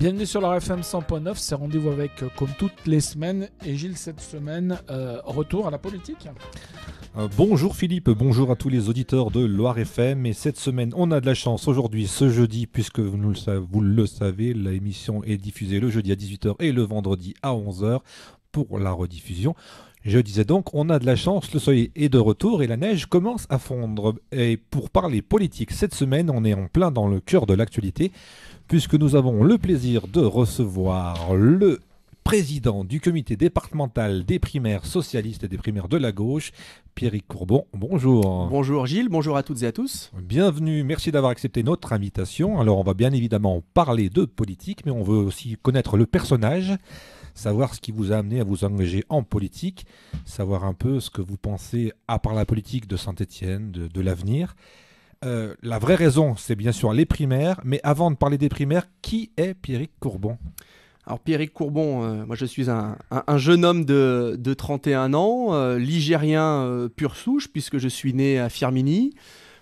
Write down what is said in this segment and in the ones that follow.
Bienvenue sur Loire FM 100.9, c'est rendez-vous avec, euh, comme toutes les semaines, et Gilles, cette semaine, euh, retour à la politique. Euh, bonjour Philippe, bonjour à tous les auditeurs de Loire FM. Et cette semaine, on a de la chance aujourd'hui, ce jeudi, puisque vous, le, savez, vous le savez, l'émission est diffusée le jeudi à 18h et le vendredi à 11h pour la rediffusion. Je disais donc, on a de la chance, le soleil est de retour et la neige commence à fondre. Et pour parler politique, cette semaine, on est en plein dans le cœur de l'actualité, puisque nous avons le plaisir de recevoir le président du comité départemental des primaires socialistes et des primaires de la gauche, Pierrick Courbon. Bonjour. Bonjour Gilles, bonjour à toutes et à tous. Bienvenue, merci d'avoir accepté notre invitation. Alors on va bien évidemment parler de politique, mais on veut aussi connaître le personnage savoir ce qui vous a amené à vous engager en politique, savoir un peu ce que vous pensez, à part la politique de Saint-Étienne, de, l'avenir. Euh, la vraie raison, c'est bien sûr les primaires, mais avant de parler des primaires, qui est Pierrick Courbon alors Pierrick Courbon, euh, moi je suis un, jeune homme de, 31 ans, euh, ligérien pur souche puisque je suis né à Firmini.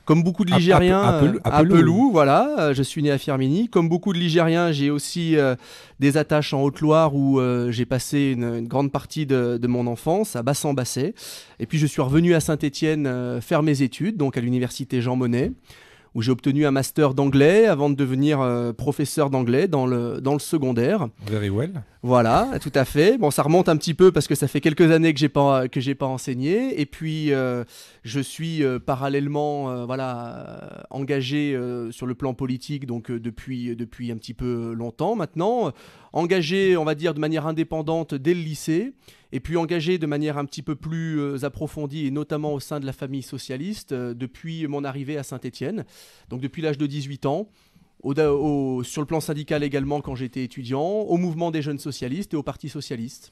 Comme beaucoup de Ligériens, à, euh, voilà, euh, je suis né à Firmini. Comme beaucoup de Ligériens, j'ai aussi euh, des attaches en Haute-Loire où j'ai passé une, grande partie de, mon enfance, à Bassan-Basset. Et puis je suis revenu à Saint-Étienne faire mes études, donc à l'université Jean Monnet où j'ai obtenu un master d'anglais avant de devenir euh, professeur d'anglais dans le, dans le secondaire. Very well. Voilà, tout à fait. Bon, ça remonte un petit peu parce que ça fait quelques années que j'ai pas que j'ai pas enseigné. Et puis, euh, je suis euh, parallèlement, voilà, engagé sur le plan politique, donc depuis depuis un petit peu longtemps maintenant, engagé, on va dire, de manière indépendante dès le lycée et puis engagé de manière un petit peu plus euh, approfondie, et notamment au sein de la famille socialiste, euh, depuis mon arrivée à Saint-Étienne, donc depuis l'âge de 18 ans. sur le plan syndical également quand j'étais étudiant, au mouvement des jeunes socialistes et au Parti socialiste.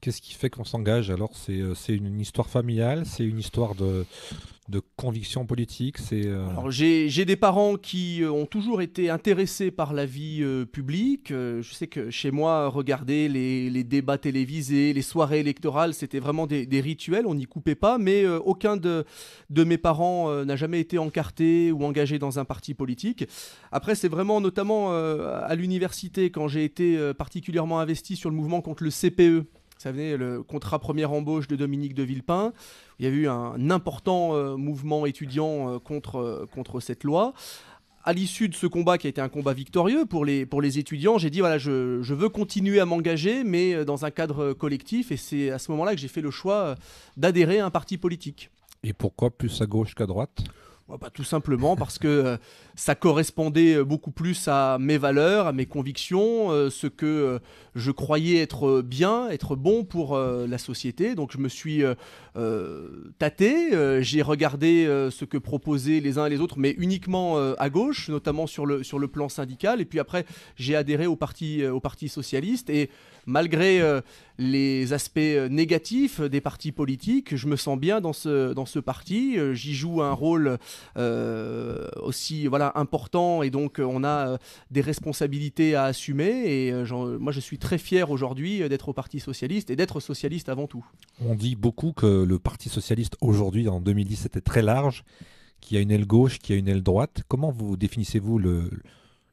Qu'est-ce qui fait qu'on s'engage Alors, euh, c'est une histoire familiale, c'est une histoire de, de conviction politique c'est euh, j'ai des parents qui euh, ont toujours été intéressés par la vie publique. je sais que chez moi, regarder les, les débats télévisés, les soirées électorales, c'était vraiment des, des, rituels, on n'y coupait pas, mais aucun de, de mes parents n'a jamais été encarté ou engagé dans un parti politique. Après, c'est vraiment notamment à l'université quand j'ai été particulièrement investi sur le mouvement contre le CPE ça venait le contrat première embauche de Dominique de Villepin. Il y a eu un important euh, mouvement étudiant euh, contre, euh, contre cette loi. À l'issue de ce combat qui a été un combat victorieux pour les, pour les étudiants, j'ai dit voilà, je, je, veux continuer à m'engager, mais dans un cadre collectif. Et c'est à ce moment-là que j'ai fait le choix d'adhérer à un parti politique. Et pourquoi plus à gauche qu'à droite bah, tout simplement parce que euh, ça correspondait euh, beaucoup plus à mes valeurs, à mes convictions, euh, ce que je croyais être bien, être bon pour la société. Donc je me suis tâté, j'ai regardé ce que proposaient les uns et les autres, mais uniquement à gauche, notamment sur le, sur le plan syndical. Et puis après, j'ai adhéré au parti, au parti socialiste. Et malgré euh, les aspects euh, négatifs euh, des partis politiques, je me sens bien dans ce, dans ce parti. J'y joue un rôle aussi voilà, important et donc on a des responsabilités à assumer. Et moi, je suis très fier aujourd'hui d'être au Parti Socialiste et d'être socialiste avant tout. On dit beaucoup que le Parti Socialiste aujourd'hui, en 2010, était très large, qu'il y a une aile gauche, qu'il y a une aile droite. Comment vous définissez-vous le,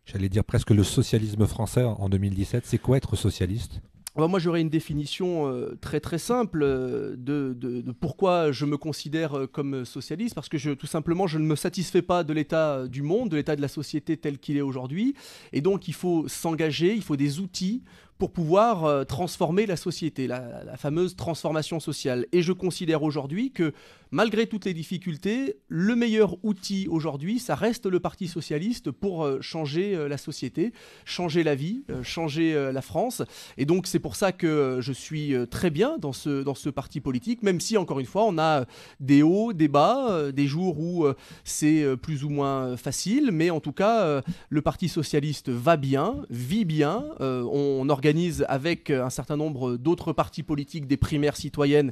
j'allais dire presque le socialisme français en 2017. C'est quoi être socialiste bah, moi, j'aurais une définition euh, très très simple euh, de, de, pourquoi je me considère euh, comme socialiste, parce que je, tout simplement, je ne me satisfais pas de l'état du monde, de l'état de la société tel qu'il est aujourd'hui, et donc il faut s'engager, il faut des outils pour pouvoir transformer la société, la, la, fameuse transformation sociale. Et je considère aujourd'hui que malgré toutes les difficultés, le meilleur outil aujourd'hui, ça reste le Parti socialiste pour euh, changer euh, la société, changer la vie, euh, changer la France. Et donc c'est pour ça que je suis très bien dans ce, dans ce parti politique, même si encore une fois on a des hauts, des bas, des jours où c'est plus ou moins facile, mais en tout cas le Parti socialiste va bien, vit bien. On organise avec un certain nombre d'autres partis politiques des primaires citoyennes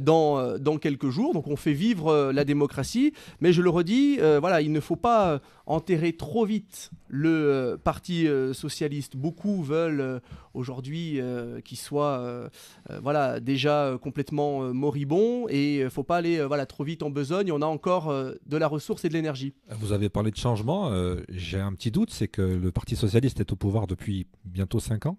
dans, dans quelques jours. Donc on on fait vivre euh, la démocratie. Mais je le redis, euh, voilà, il ne faut pas euh, enterrer trop vite le Parti socialiste. Beaucoup veulent aujourd'hui qu'il soit voilà, déjà complètement moribond et il ne faut pas aller voilà, trop vite en besogne. On a encore de la ressource et de l'énergie. Vous avez parlé de changement. J'ai un petit doute, c'est que le Parti socialiste est au pouvoir depuis bientôt cinq ans.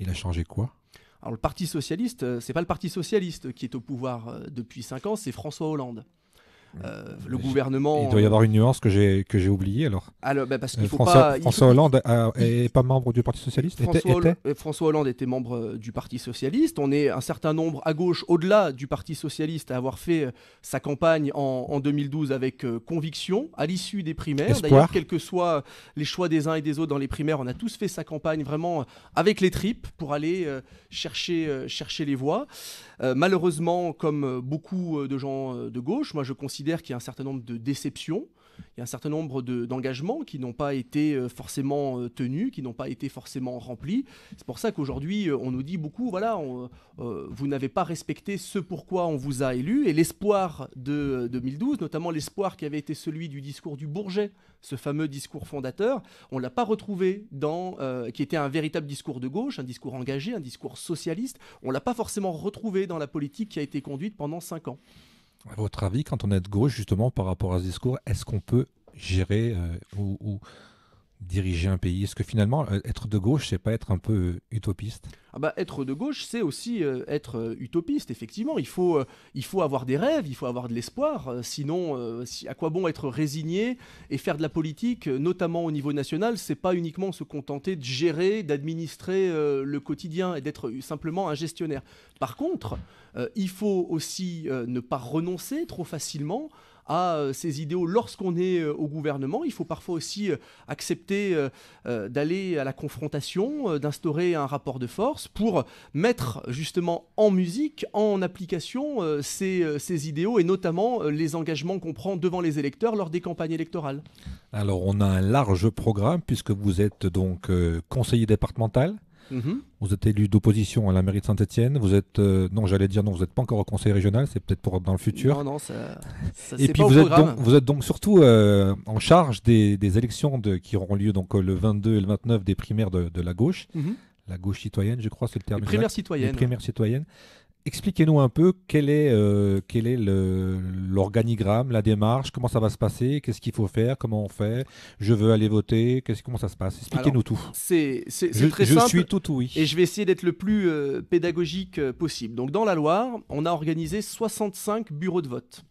Il a changé quoi alors le Parti socialiste, euh, c'est pas le Parti socialiste qui est au pouvoir euh, depuis 5 ans, c'est François Hollande. Mmh. Euh, le gouvernement. Il doit y euh, avoir une nuance que j'ai que j'ai oubliée alors. Alors, parce François, Hollande n'est pas membre du Parti socialiste. François, Hollande, était... membre euh, du Parti socialiste. On est un certain nombre à gauche, au-delà du Parti socialiste, à avoir fait sa campagne en, 2012 avec conviction, à l'issue des primaires. D'ailleurs, quels que soient les choix des uns et des autres dans les primaires, on a tous fait sa campagne vraiment avec les tripes pour aller chercher chercher les voix. malheureusement, comme beaucoup de gens de gauche, moi je considère qu'il y a un certain nombre de déceptions, il y a un certain nombre d'engagements qui n'ont pas été euh, forcément euh, tenus, qui n'ont pas été forcément remplis. C'est pour ça qu'aujourd'hui, euh, on nous dit beaucoup, voilà, vous n'avez pas respecté ce pourquoi on vous a élu, et l'espoir de 2012, notamment l'espoir qui avait été celui du discours du Bourget, ce fameux discours fondateur, on ne l'a pas retrouvé dans, qui était un véritable discours de gauche, un discours engagé, un discours socialiste, on ne l'a pas forcément retrouvé dans la politique qui a été conduite pendant cinq ans votre avis, quand on est de gauche, justement, par rapport à ce discours, est-ce qu'on peut gérer euh, ou, diriger un pays Est-ce que finalement, euh, être de gauche, c'est pas être un peu euh, utopiste ah bah, Être de gauche, c'est aussi euh, être utopiste, effectivement. Il faut, il faut avoir des rêves, il faut avoir de l'espoir. sinon, si, à quoi bon être résigné et faire de la politique, notamment au niveau national C'est pas uniquement se contenter de gérer, d'administrer le quotidien et d'être simplement un gestionnaire. Par contre, il faut aussi ne pas renoncer trop facilement à euh, ces idéaux lorsqu'on est euh, au gouvernement. Il faut parfois aussi euh, accepter d'aller à la confrontation, d'instaurer un rapport de force pour mettre justement en musique, en application, ces, ces idéaux et notamment les engagements qu'on prend devant les électeurs lors des campagnes électorales. Alors on a un large programme puisque vous êtes donc conseiller départemental. Mm-hmm. Vous êtes élu d'opposition à la mairie de Saint-Etienne. Vous êtes, euh, non, j'allais dire non, vous n'êtes pas encore au conseil régional, c'est peut-être pour dans le futur. non, ça. et puis vous, êtes donc, vous, êtes donc, surtout euh, en charge des, élections qui auront lieu donc euh, le 22 et le 29 des primaires de, la gauche. Mm-hmm. La gauche citoyenne, je crois, c'est le terme. Les primaires citoyennes. Les primaires citoyennes. Expliquez-nous un peu quel est, euh, est l'organigramme, la démarche, comment ça va se passer, qu'est-ce qu'il faut faire, comment on fait, je veux aller voter, quest comment ça se passe. Expliquez-nous tout. C'est, très simple. suis tout Et je vais essayer d'être le plus euh, pédagogique euh, possible. Donc dans la Loire, on a organisé 65 bureaux de vote.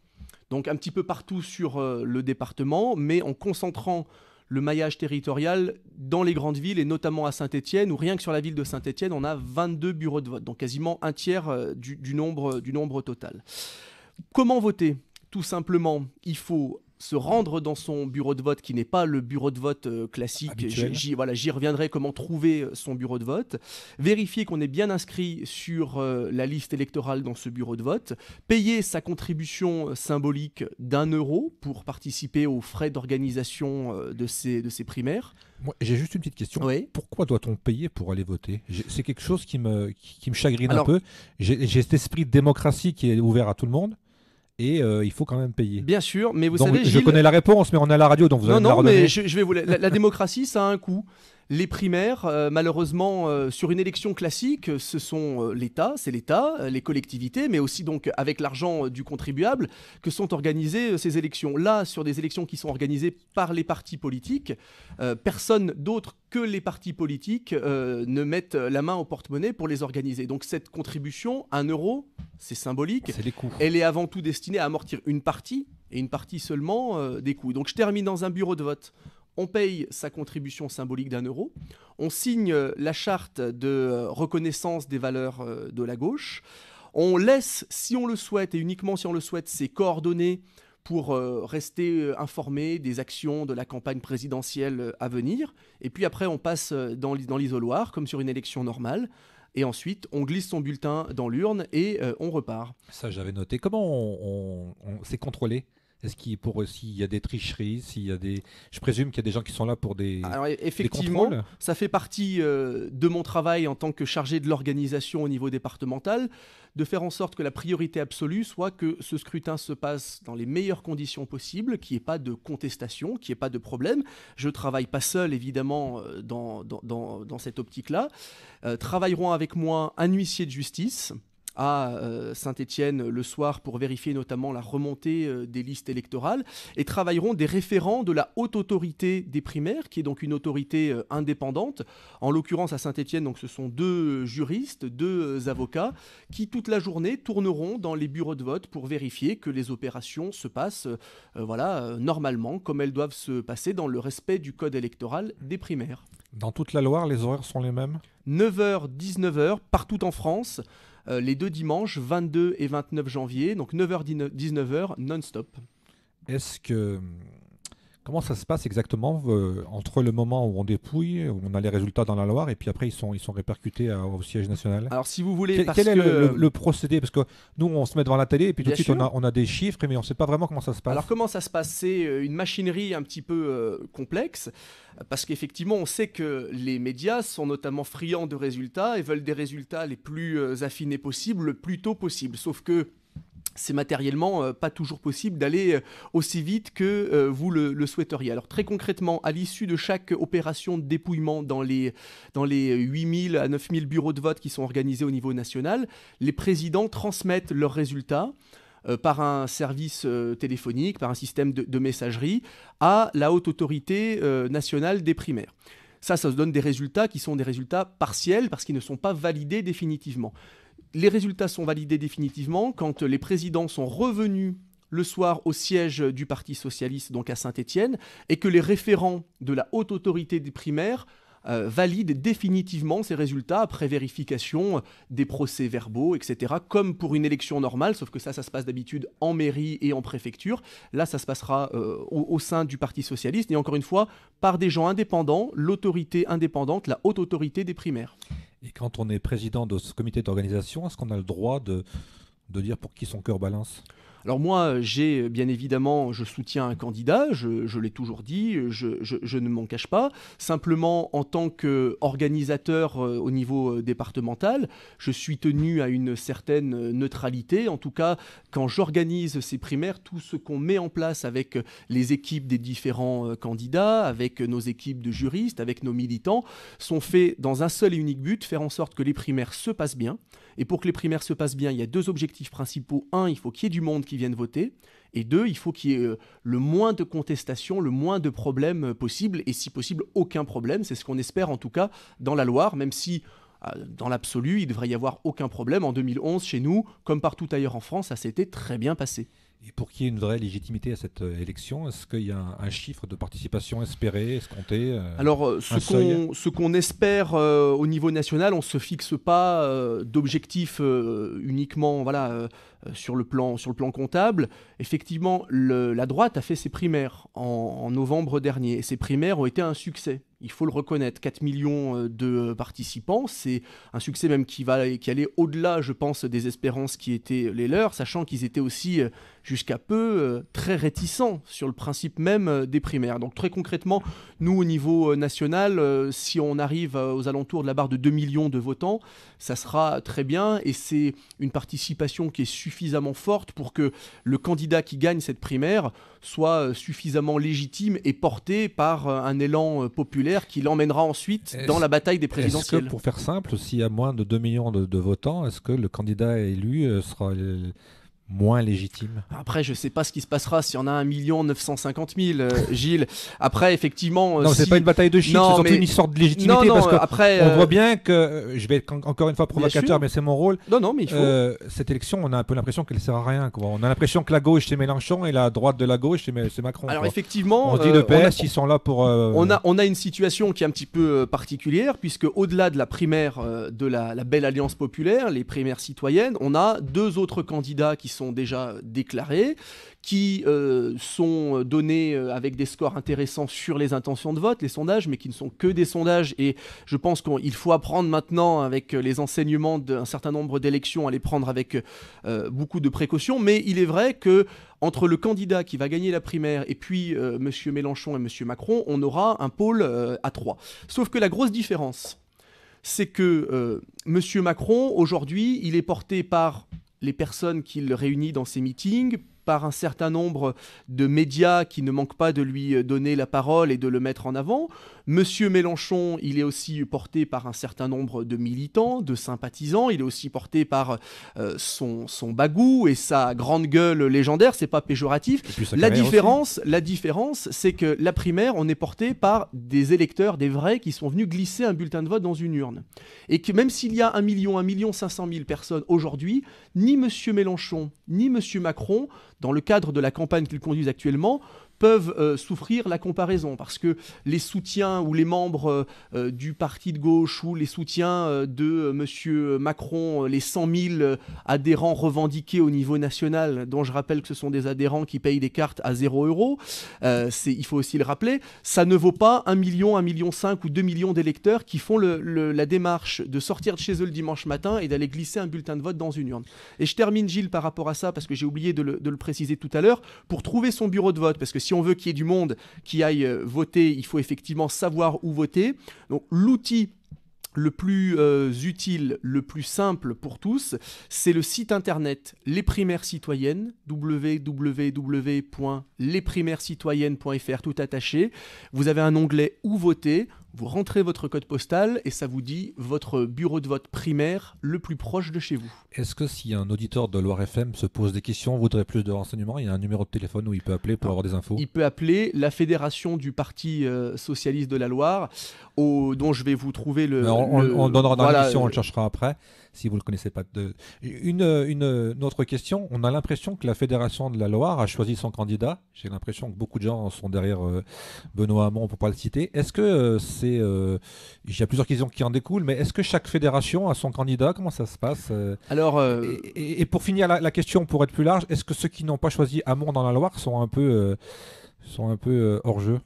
Donc un petit peu partout sur le département, mais en concentrant le maillage territorial dans les grandes villes et notamment à saint etienne où rien que sur la ville de saint etienne on a 22 bureaux de vote, donc quasiment un tiers euh, du nombre total. Comment voter Tout simplement, il faut se rendre dans son bureau de vote qui n'est pas le bureau de vote euh, classique. J'y reviendrai comment trouver euh, son bureau de vote. Vérifier qu'on est bien inscrit sur euh, la liste électorale dans ce bureau de vote. Payer sa contribution symbolique d'un euro pour participer aux frais d'organisation de, ces, de ces primaires. j'ai juste une petite question. Pourquoi doit-on payer pour aller voter C'est quelque chose qui me, qui, me chagrine un peu. J'ai cet esprit de démocratie qui est ouvert à tout le monde et euh, il faut quand même payer. Bien sûr, mais vous savez, je connais la réponse, mais on a la radio, donc vous non, allez non, non, mais je, vais vous la, la démocratie, ça a un coût. Les primaires, euh, malheureusement, euh, sur une élection classique, ce sont euh, l'État, c'est l'État, les collectivités, mais aussi donc avec l'argent du contribuable que sont organisées ces élections. Là, sur des élections qui sont organisées par les partis politiques, personne d'autre que les partis politiques ne mettent la main au porte-monnaie pour les organiser. Donc cette contribution, un euro, c'est symbolique. des Elle est avant tout destinée à amortir une partie et une partie seulement des coûts. Donc je termine dans un bureau de vote on paye sa contribution symbolique d'un euro, on signe la charte de reconnaissance des valeurs euh, de la gauche, on laisse, si on le souhaite, et uniquement si on le souhaite, ses coordonnées pour euh, rester euh, informé des actions de la campagne présidentielle à venir. Et puis après, on passe dans l'isoloir, comme sur une élection normale. Et ensuite, on glisse son bulletin dans l'urne et on repart. Ça, j'avais noté. Comment on, on s'est contrôlé est-ce qu'il y a des tricheries, s'il y a des, je présume qu'il y a des gens qui sont là pour des. Alors effectivement, ça fait partie euh, de mon travail en tant que chargé de l'organisation au niveau départemental, de faire en sorte que la priorité absolue soit que ce scrutin se passe dans les meilleures conditions possibles, qu'il n'y ait pas de contestation, qu'il n'y ait pas de problème. Je travaille pas seul évidemment euh, dans dans, cette optique-là. Euh, travailleront avec moi un huissier de justice à euh, Saint-Étienne le soir pour vérifier notamment la remontée euh, des listes électorales et travailleront des référents de la haute autorité des primaires, qui est donc une autorité euh, indépendante. En l'occurrence à Saint-Étienne, donc ce sont deux juristes, deux avocats, qui toute la journée tourneront dans les bureaux de vote pour vérifier que les opérations se passent, voilà, normalement, comme elles doivent se passer dans le respect du code électoral des primaires. Dans toute la Loire, les horaires sont les mêmes 9h, 19h, partout en France, euh, les deux dimanches, 22 et 29 janvier, donc 9h, 19h, non-stop. Est-ce que Comment ça se passe exactement euh, entre le moment où on dépouille, où on a les résultats dans la Loire, et puis après ils sont, ils sont répercutés euh, au siège national Alors si vous voulez... quel est le, procédé Parce que nous on se met devant la télé et puis tout de suite on a, des chiffres, mais on ne sait pas vraiment comment ça se passe. Alors comment ça se passe C'est euh, une machinerie un petit peu complexe, parce qu'effectivement on sait que les médias sont notamment friands de résultats et veulent des résultats les plus affinés possibles, le plus tôt possible. Sauf que c'est matériellement euh, pas toujours possible d'aller euh, aussi vite que euh, vous le, souhaiteriez. Alors très concrètement, à l'issue de chaque opération de dépouillement dans les, dans les 8000 à 9000 bureaux de vote qui sont organisés au niveau national, les présidents transmettent leurs résultats par un service téléphonique, par un système de, de messagerie, à la haute autorité nationale des primaires. Ça, ça se donne des résultats qui sont des résultats partiels parce qu'ils ne sont pas validés définitivement les résultats sont validés définitivement quand les présidents sont revenus le soir au siège du Parti socialiste, donc à Saint-Étienne, et que les référents de la haute autorité des primaires euh, valident définitivement ces résultats après vérification des procès verbaux, etc., comme pour une élection normale, sauf que ça, ça se passe d'habitude en mairie et en préfecture. Là, ça se passera euh, au, sein du Parti socialiste, et encore une fois, par des gens indépendants, l'autorité indépendante, la haute autorité des primaires. Et quand on est président de ce comité d'organisation, est-ce qu'on a le droit de, dire pour qui son cœur balance alors moi, j'ai euh, bien évidemment, je soutiens un candidat, je, l'ai toujours dit, je, ne m'en cache pas. Simplement, en tant qu'organisateur euh, au niveau euh, départemental, je suis tenu à une certaine neutralité. En tout cas, quand j'organise ces primaires, tout ce qu'on met en place avec les équipes des différents candidats, avec nos équipes de juristes, avec nos militants, sont faits dans un seul et unique but, faire en sorte que les primaires se passent bien et pour que les primaires se passent bien, il y a deux objectifs principaux. Un, il faut qu'il y ait du monde qui vienne voter. Et deux, il faut qu'il y ait euh, le moins de contestations, le moins de problèmes euh, possible, et si possible, aucun problème. C'est ce qu'on espère en tout cas dans la Loire, même si ah, dans l'absolu, il devrait y avoir aucun problème. En 2011, chez nous, comme partout ailleurs en France, ça s'était très bien passé. Et pour qu'il y ait une vraie légitimité à cette euh, élection, est-ce qu'il y a un, chiffre de participation espéré, escompté euh, Alors, euh, ce qu'on espère au niveau national, on ne se fixe pas d'objectifs uniquement voilà, euh, sur, le plan, sur le plan comptable, effectivement, la droite a fait ses primaires en, novembre dernier. Et ces primaires ont été un succès. Il faut le reconnaître, 4 millions euh, de participants, c'est un succès même qui, va, qui allait au-delà, je pense, des espérances qui étaient les leurs, sachant qu'ils étaient aussi, euh, jusqu'à peu, très réticents sur le principe même des primaires. Donc très concrètement, nous, au niveau national, si on arrive aux alentours de la barre de 2 millions de votants, ça sera très bien, et c'est une participation qui est sûre suffisamment forte pour que le candidat qui gagne cette primaire soit euh, suffisamment légitime et porté par euh, un élan euh, populaire qui l'emmènera ensuite dans la bataille des présidentielles. pour faire simple, s'il y a moins de 2 millions de votants, est-ce que le candidat élu sera moins légitime Après, je ne sais pas ce qui se passera s'il y en a 1 950 000, Gilles. Après, effectivement... Euh, non, ce c'est pas une bataille de chiffres, c'est surtout une sorte de légitimité. Non, non, après, on voit euh, bien que, euh, je vais être encore une fois provocateur, mais c'est mon rôle. Non, non, mais il faut... cette élection, on a un peu l'impression qu'elle ne sert à rien. On a l'impression que la gauche, c'est Mélenchon, et la droite de la gauche, c'est Macron. Alors effectivement... On dit le PS, ils sont là pour... On, a, on a une situation qui est un petit peu particulière, puisque au-delà de la primaire de la, la belle alliance populaire, les primaires citoyennes, on a deux autres candidats qui sont sont déjà déclarés, qui euh, sont donnés euh, avec des scores intéressants sur les intentions de vote, les sondages, mais qui ne sont que des sondages. Et je pense qu'il faut apprendre maintenant, avec euh, les enseignements d'un certain nombre d'élections, à les prendre avec beaucoup de précautions. Mais il est vrai que entre le candidat qui va gagner la primaire et puis Monsieur M. Mélenchon et M. Macron, on aura un pôle à trois. Sauf que la grosse différence, c'est que M. Macron, aujourd'hui, il est porté par les personnes qu'il réunit dans ses meetings, par un certain nombre de médias qui ne manquent pas de lui euh, donner la parole et de le mettre en avant, Monsieur Mélenchon, il est aussi porté par un certain nombre de militants, de sympathisants, il est aussi porté par euh, son, bagou et sa grande gueule légendaire, c'est pas péjoratif. La différence, la différence, c'est que la primaire, on est porté par des électeurs, des vrais, qui sont venus glisser un bulletin de vote dans une urne. Et que même s'il y a un million, un million cinq cent mille personnes aujourd'hui, ni Monsieur Mélenchon, ni Monsieur Macron, dans le cadre de la campagne qu'ils conduisent actuellement, peuvent euh, souffrir la comparaison, parce que les soutiens ou les membres euh, euh, du parti de gauche ou les soutiens de M. Macron, les 100 000 adhérents revendiqués au niveau national, dont je rappelle que ce sont des adhérents qui payent des cartes à 0 euros, il faut aussi le rappeler, ça ne vaut pas 1 million, 1 million 5 ou 2 millions d'électeurs qui font le, la démarche de sortir de chez eux le dimanche matin et d'aller glisser un bulletin de vote dans une urne. Et je termine, Gilles, par rapport à ça, parce que j'ai oublié de le, de le préciser tout à l'heure, pour trouver son bureau de vote, parce que si on veut qu'il y ait du monde qui aille euh, voter, il faut effectivement savoir où voter. Donc l'outil le plus euh, utile, le plus simple pour tous, c'est le site internet Les Primaires Citoyennes, www.lesprimairescitoyennes.fr, tout attaché. Vous avez un onglet Où voter vous rentrez votre code postal et ça vous dit votre bureau de vote primaire le plus proche de chez vous. Est-ce que si un auditeur de Loire FM se pose des questions, voudrait plus de renseignements, il y a un numéro de téléphone où il peut appeler pour avoir des infos Il peut appeler la fédération du Parti euh, Socialiste de la Loire, au, dont je vais vous trouver le. on, le, donnera dans la question, on le euh, cherchera après si vous ne le connaissez pas. Une, autre question, on a l'impression que la Fédération de la Loire a choisi son candidat. J'ai l'impression que beaucoup de gens sont derrière euh, Benoît Hamon, pour ne pas le citer. Est-ce que euh, c'est... Euh, il y a plusieurs questions qui en découlent, mais est-ce que chaque fédération a son candidat Comment ça se passe Alors, et, pour finir la, question, pour être plus large, est-ce que ceux qui n'ont pas choisi Hamon dans la Loire sont un peu, sont un peu hors jeu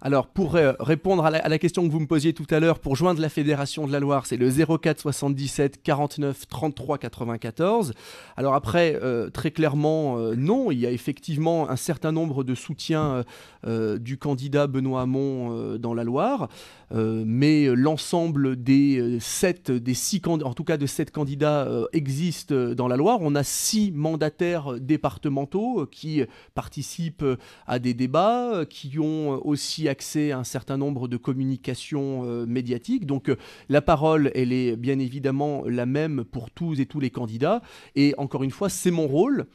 alors, pour répondre à la, question que vous me posiez tout à l'heure, pour joindre la Fédération de la Loire, c'est le 04 77 49 33 94. Alors après, euh, très clairement, euh, non, il y a effectivement un certain nombre de soutiens euh, du candidat Benoît Hamon dans la Loire. Euh, mais euh, l'ensemble des euh, sept, six en tout cas de sept candidats existent dans la Loire. On a six mandataires départementaux qui participent à des débats, qui ont aussi accès à un certain nombre de communications médiatiques. Donc la parole, elle est bien évidemment la même pour tous et tous les candidats. Et encore une fois, c'est mon rôle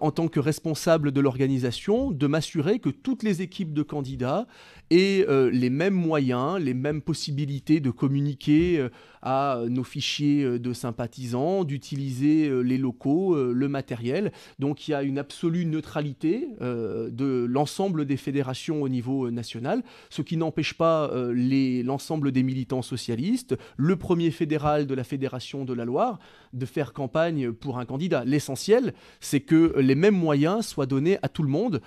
en tant que responsable de l'organisation de m'assurer que toutes les équipes de candidats et euh, les mêmes moyens, les mêmes possibilités de communiquer euh, à nos fichiers euh, de sympathisants, d'utiliser les locaux, le matériel. Donc il y a une absolue neutralité de l'ensemble des fédérations au niveau national, ce qui n'empêche pas l'ensemble des militants socialistes, le premier fédéral de la Fédération de la Loire, de faire campagne pour un candidat. L'essentiel, c'est que les mêmes moyens soient donnés à tout le monde,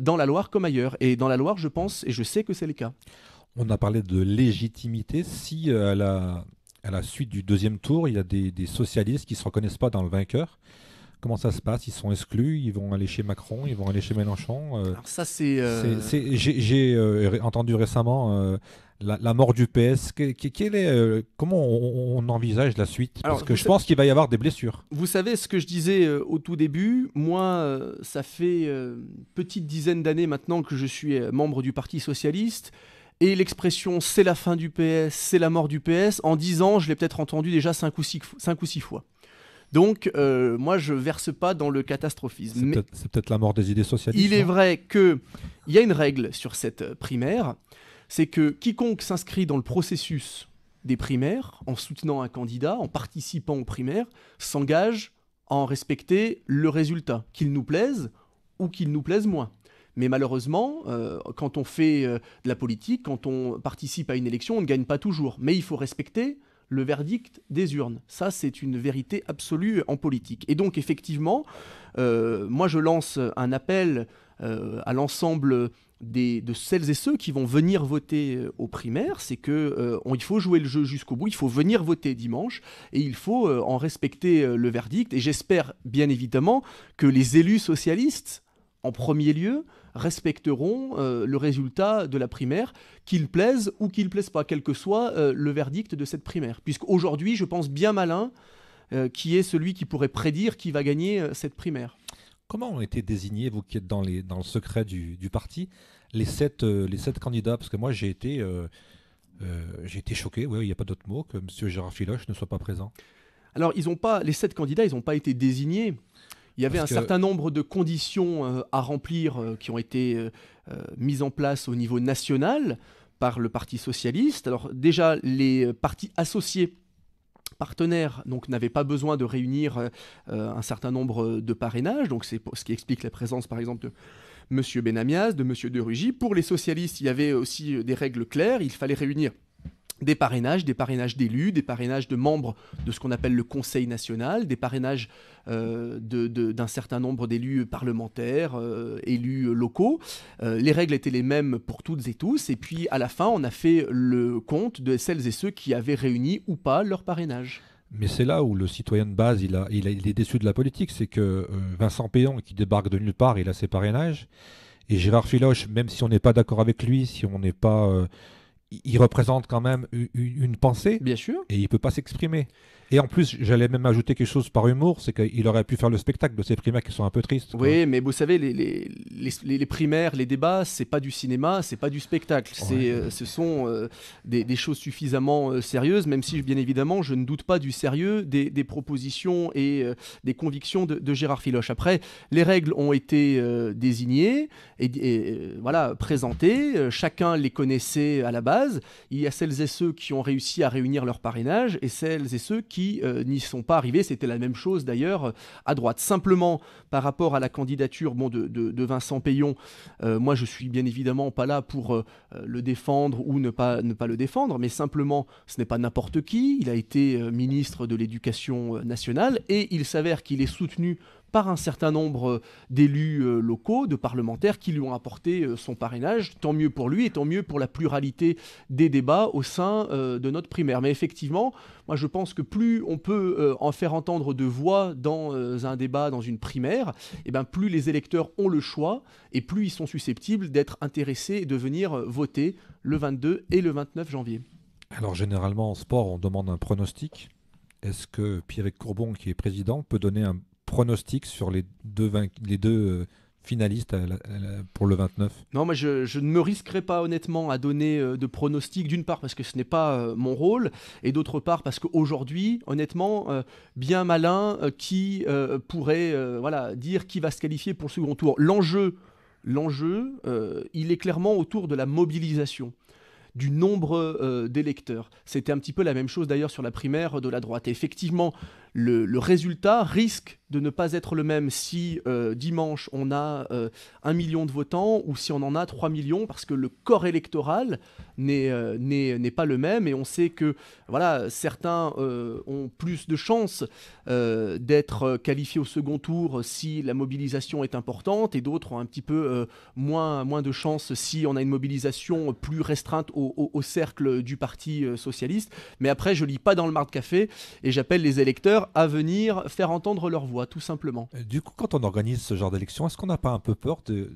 dans la Loire comme ailleurs. Et dans la Loire, je pense, et je sais que c'est le cas. On a parlé de légitimité. Si euh, à la, suite du deuxième tour, il y a des, des socialistes qui ne se reconnaissent pas dans le vainqueur, Comment ça se passe Ils sont exclus Ils vont aller chez Macron Ils vont aller chez Mélenchon euh. ça, c'est. Euh, j'ai euh, entendu récemment. La, mort du PS, est, comment on, envisage la suite Parce que je pense qu'il va y avoir des blessures. Vous savez ce que je disais au tout début, moi, ça fait une petite dizaine d'années maintenant que je suis membre du Parti socialiste. Et l'expression c'est la fin du PS, c'est la mort du PS, en dix ans, je l'ai peut-être entendu déjà cinq ou six fois. Donc, euh, moi, je verse pas dans le catastrophisme. C'est peut-être, la mort des idées socialistes. Il est vrai qu'il y a une règle sur cette primaire, c'est que quiconque s'inscrit dans le processus des primaires, en soutenant un candidat, en participant aux primaires, s'engage à en respecter le résultat, qu'il nous plaise ou qu'il nous plaise moins. Mais malheureusement, euh, quand on fait euh, de la politique, quand on participe à une élection, on ne gagne pas toujours. Mais il faut respecter le verdict des urnes. Ça, c'est une vérité absolue en politique. Et donc, effectivement, euh, moi, je lance un appel euh, à l'ensemble de celles et ceux qui vont venir voter euh, aux primaires, c'est que faut jouer le jeu jusqu'au bout, il faut venir voter dimanche et il faut en respecter le verdict. Et j'espère bien évidemment que les élus socialistes, en premier lieu, respecteront euh, le résultat de la primaire, qu'il plaise ou qu'il plaise pas, quel que soit euh, le verdict de cette primaire. Puisqu'aujourd'hui, je pense bien malin euh, qui est celui qui pourrait prédire qui va gagner cette primaire. Comment ont été désignés, vous qui êtes dans, le secret du, parti, les sept, candidats Parce que moi, j'ai été, choqué, oui, il n'y a pas d'autre mot, que M. Gérard Filoche ne soit pas présent. Alors, ils ont pas, les sept candidats, ils n'ont pas été désignés. Il y avait un certain nombre de conditions euh, à remplir euh, qui ont été euh, mises en place au niveau national par le Parti socialiste. Alors déjà, les partis associés partenaires n'avaient pas besoin de réunir un certain nombre de parrainages, donc c'est ce qui explique la présence par exemple de M. Benamias, de M. De Rugy. Pour les socialistes, il y avait aussi des règles claires, il fallait réunir des parrainages, des parrainages d'élus, des parrainages de membres de ce qu'on appelle le Conseil national, des parrainages euh, d'un certain nombre d'élus parlementaires, euh, élus locaux. Euh, les règles étaient les mêmes pour toutes et tous, et puis à la fin, on a fait le compte de celles et ceux qui avaient réuni ou pas leur parrainage. Mais c'est là où le citoyen de base, il, est déçu de la politique, c'est que Vincent Péon, qui débarque de nulle part, il a ses parrainages, et Gérard Filoche, même si on n'est pas d'accord avec lui, si on n'est pas il représente quand même une, pensée. Bien sûr. Et il ne peut pas s'exprimer. Et en plus, j'allais même ajouter quelque chose par humour, c'est qu'il aurait pu faire le spectacle de ces primaires qui sont un peu tristes. Oui, mais vous savez, les, primaires, les débats, c'est pas du cinéma, c'est pas du spectacle. c'est euh, ce sont euh, des, choses suffisamment euh, sérieuses, même si, bien évidemment, je ne doute pas du sérieux des, propositions et des convictions de, Gérard Filoche. Après, les règles ont été désignées et, voilà, présentées. Chacun les connaissait à la base. Il y a celles et ceux qui ont réussi à réunir leur parrainage et celles et ceux qui euh, n'y sont pas arrivés. C'était la même chose d'ailleurs à droite. Simplement, par rapport à la candidature bon, de, Vincent Payon, euh, moi je suis bien évidemment pas là pour euh, le défendre ou ne pas, ne pas le défendre, mais simplement, ce n'est pas n'importe qui. Il a été ministre de l'Éducation nationale et il s'avère qu'il est soutenu par un certain nombre euh, d'élus euh, locaux, de parlementaires qui lui ont apporté euh, son parrainage. Tant mieux pour lui et tant mieux pour la pluralité des débats au sein de notre primaire. Mais effectivement, moi je pense que plus on peut en faire entendre de voix dans un débat, dans une primaire, et eh ben, plus les électeurs ont le choix et plus ils sont susceptibles d'être intéressés et de venir voter le 22 et le 29 janvier. Alors généralement en sport, on demande un pronostic. Est-ce que Pierre Courbon, qui est président, peut donner un pronostic sur les deux, finalistes les deux euh, pour le 29 Non, moi je, ne me risquerai pas honnêtement à donner euh, de pronostics d'une part parce que ce n'est pas euh, mon rôle, et d'autre part parce qu'aujourd'hui, honnêtement, bien malin qui pourrait voilà, dire qui va se qualifier pour le second tour. L'enjeu, l'enjeu il est clairement autour de la mobilisation du nombre d'électeurs. C'était un petit peu la même chose d'ailleurs sur la primaire de la droite. effectivement, le, résultat risque de ne pas être le même si euh, dimanche on a euh, un million de votants ou si on en a trois millions parce que le corps électoral n'est euh, pas le même et on sait que voilà certains ont plus de chances d'être qualifiés au second tour si la mobilisation est importante et d'autres ont un petit peu moins, moins de chances si on a une mobilisation plus restreinte au, cercle du parti socialiste mais après je lis pas dans le marc café et j'appelle les électeurs à venir faire entendre leur voix, tout simplement. Euh, du coup, quand on organise ce genre d'élection, est-ce qu'on n'a pas un peu peur de,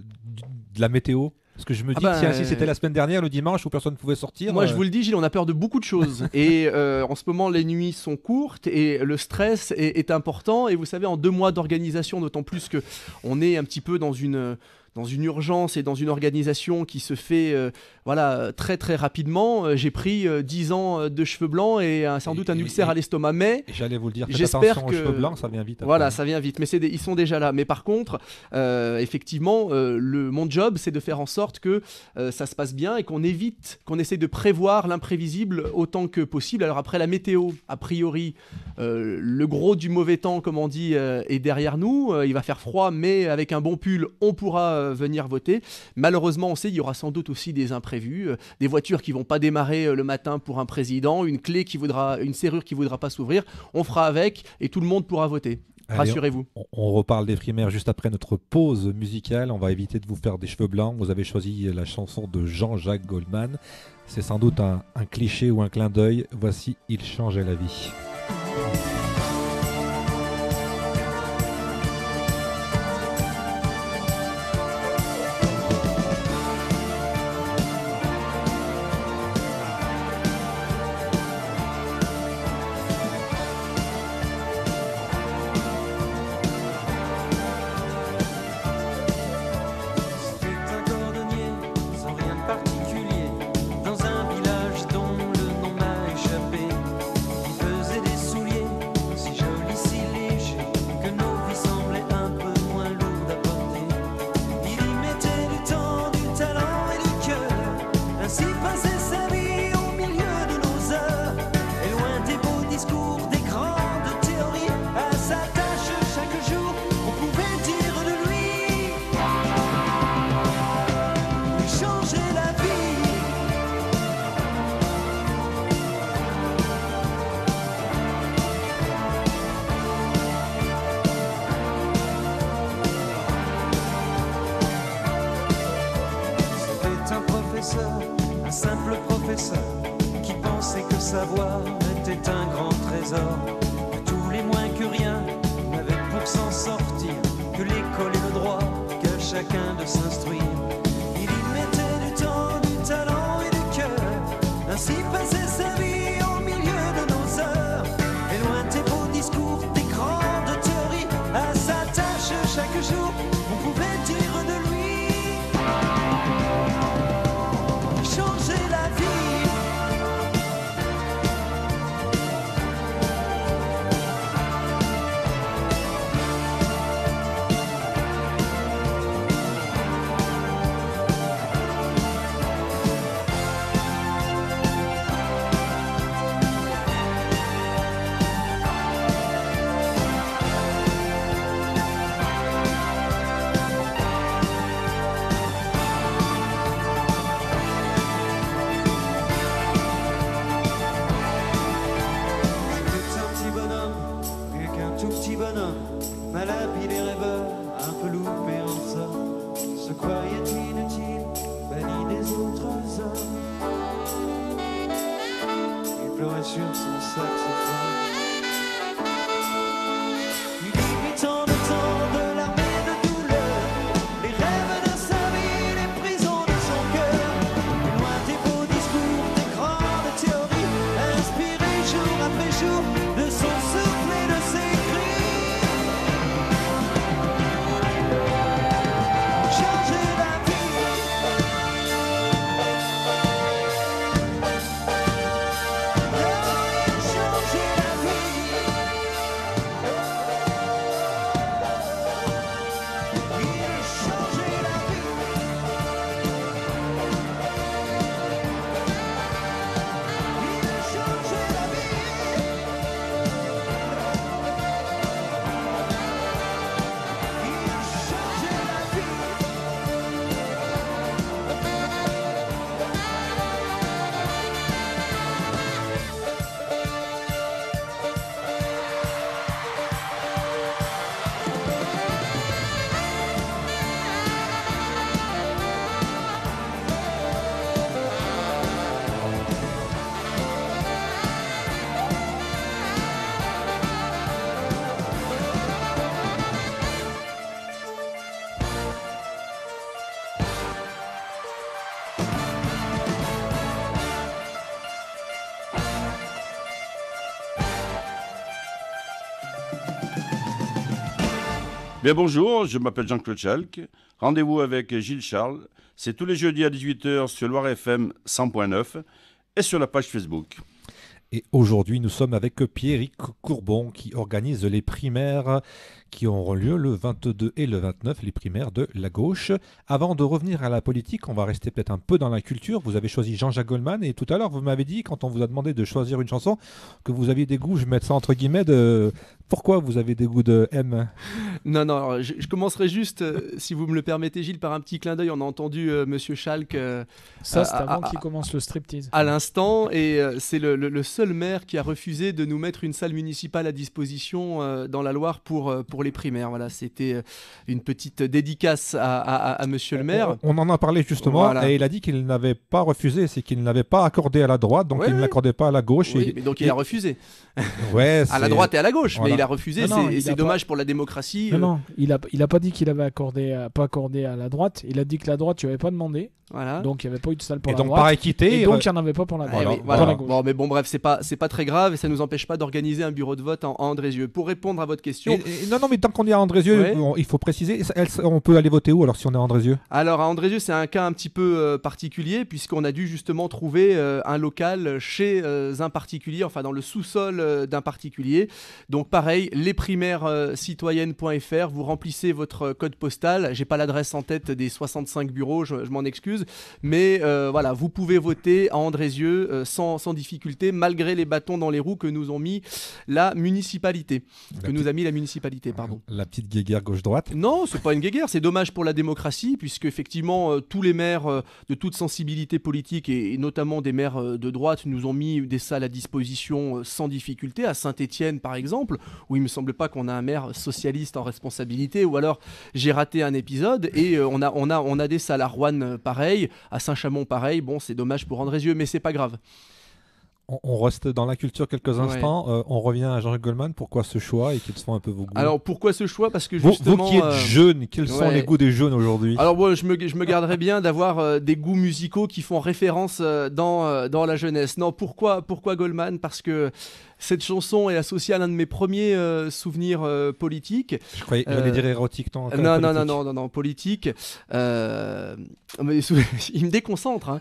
la météo parce que je me ah dis, bah, si c'était euh, la semaine dernière, le dimanche, où personne ne pouvait sortir. Moi, je euh, vous le dis, Gilles, on a peur de beaucoup de choses. et en ce moment, les nuits sont courtes et le stress est, important. Et vous savez, en deux mois d'organisation, d'autant plus que on est un petit peu dans une dans une urgence et dans une organisation qui se fait euh, voilà très très rapidement. Euh, j'ai pris 10 euh, ans de cheveux blancs et sans doute un ulcère à l'estomac. Mais j'allais vous le dire. J'espère que cheveux blancs, ça vient vite. Voilà, ça vient vite. Mais ils sont déjà là. Mais par contre, effectivement, le, mon job, c'est de faire en sorte que ça se passe bien et qu'on évite, qu'on essaie de prévoir l'imprévisible autant que possible. Alors après la météo, a priori, le gros du mauvais temps, comme on dit, est derrière nous. il va faire froid, mais avec un bon pull, on pourra euh, venir voter. Malheureusement, on sait qu'il y aura sans doute aussi des imprévus, euh, des voitures qui vont pas démarrer euh, le matin pour un président, une clé qui voudra, une serrure qui voudra pas s'ouvrir. On fera avec et tout le monde pourra voter. Rassurez-vous. On, reparle des primaires juste après notre pause musicale. On va éviter de vous faire des cheveux blancs. Vous avez choisi la chanson de Jean-Jacques Goldman. C'est sans doute un, un cliché ou un clin d'œil. Voici Il changeait la vie. Christmas dream. Bien bonjour, je m'appelle Jean-Claude Schalk. Rendez-vous avec Gilles Charles. C'est tous les jeudis à 18h sur Loire FM 100.9 et sur la page Facebook. Et aujourd'hui, nous sommes avec Pierrick Courbon qui organise les primaires qui auront lieu le 22 et le 29, les primaires de la gauche. Avant de revenir à la politique, on va rester peut-être un peu dans la culture. Vous avez choisi Jean-Jacques Goldman et tout à l'heure, vous m'avez dit, quand on vous a demandé de choisir une chanson, que vous aviez des goûts, je vais mettre ça entre guillemets, de... Pourquoi vous avez des goûts de M Non, non, je, commencerai juste, euh, si vous me le permettez, Gilles, par un petit clin d'œil. On a entendu M. Euh, Monsieur Schalk. Euh, ça, c'est avant qu'il commence le striptease. À l'instant, et c'est le, le, seul maire qui a refusé de nous mettre une salle municipale à disposition dans la Loire pour, pour les primaires. Voilà, c'était euh, une petite dédicace à, Monsieur le maire. On, en a parlé justement, et il a dit qu'il n'avait pas refusé, c'est qu'il n'avait pas accordé à la droite, donc il n'accordait pas à la gauche. mais donc il, a refusé. Ouais, à la droite et à la gauche, mais il a refusé, c'est, dommage pour la démocratie. Euh. il n'a il a pas dit qu'il avait accordé, pas accordé à la droite, il a dit que la droite, tu n'avais pas demandé. Donc il n'y avait pas eu de salle pour la donc, droite. et donc euh, il n'y en avait pas pour ah, la, gauche Bon, mais bon, bref, c'est pas, c'est pas très grave et ça nous empêche pas d'organiser un bureau de vote en, en Andrézieux. Pour répondre à votre question. Et, non, non, mais tant qu'on est à Andrézieux, il faut préciser, on peut aller voter où alors si on est à Andrézieux Alors à Andrézieux, c'est un cas un petit peu euh, particulier puisqu'on a dû justement trouver euh, un local chez un particulier, enfin dans le sous-sol d'un particulier. Donc pareil, les vous remplissez votre code postal. J'ai pas l'adresse en tête des 65 bureaux, je m'en excuse. Mais euh, voilà, vous pouvez voter à Andrézieux euh, sans, sans, difficulté, malgré les bâtons dans les roues que nous ont mis la municipalité. que nous a mis la municipalité, pardon. La petite guéguerre gauche-droite Non, c'est pas une guéguerre, c'est dommage pour la démocratie, puisque effectivement, euh, tous les maires de toute sensibilité politique, et, notamment des maires de droite, nous ont mis des salles à disposition sans difficulté, à Saint-Étienne par exemple, où il me semble pas qu'on a un maire socialiste en responsabilité, ou alors j'ai raté un épisode, et on, a, on, a, on a des salles à Rouen pareil à Saint-Chamond pareil. Bon, c'est dommage pour André Andrézieux, mais c'est pas grave. On, reste dans la culture quelques instants. Euh, on revient à Jean-Jacques Goldman. Pourquoi ce choix et quels sont un peu vos goûts Alors pourquoi ce choix Parce que justement, vous, vous qui êtes euh, jeune, quels sont les goûts des jeunes aujourd'hui Alors bon, je me, je me garderais bien d'avoir euh, des goûts musicaux qui font référence dans, dans la jeunesse. Non, pourquoi pourquoi Goldman Parce que cette chanson est associée à l'un de mes premiers euh, souvenirs euh, politiques. Je croyais j'allais euh, dire érotique, non, non, non, non, non, non, non, politique. il me déconcentre, hein.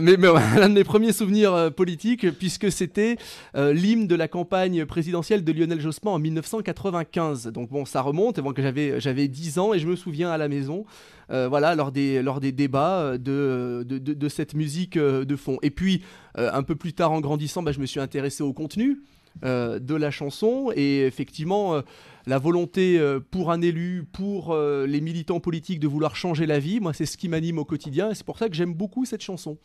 mais, mais l'un de mes premiers souvenirs politiques, puisque c'était l'hymne de la campagne présidentielle de Lionel Jospin en 1995. Donc bon, ça remonte, avant que j'avais 10 ans, et je me souviens à la maison euh, voilà, lors des, débats euh, de, cette musique euh, de fond. Et puis, un peu plus tard en grandissant, bah, je me suis intéressé au contenu. de la chanson. Et effectivement, la volonté pour un élu, pour les militants politiques de vouloir changer la vie, moi, c'est ce qui m'anime au quotidien. Et c'est pour ça que j'aime beaucoup cette chanson.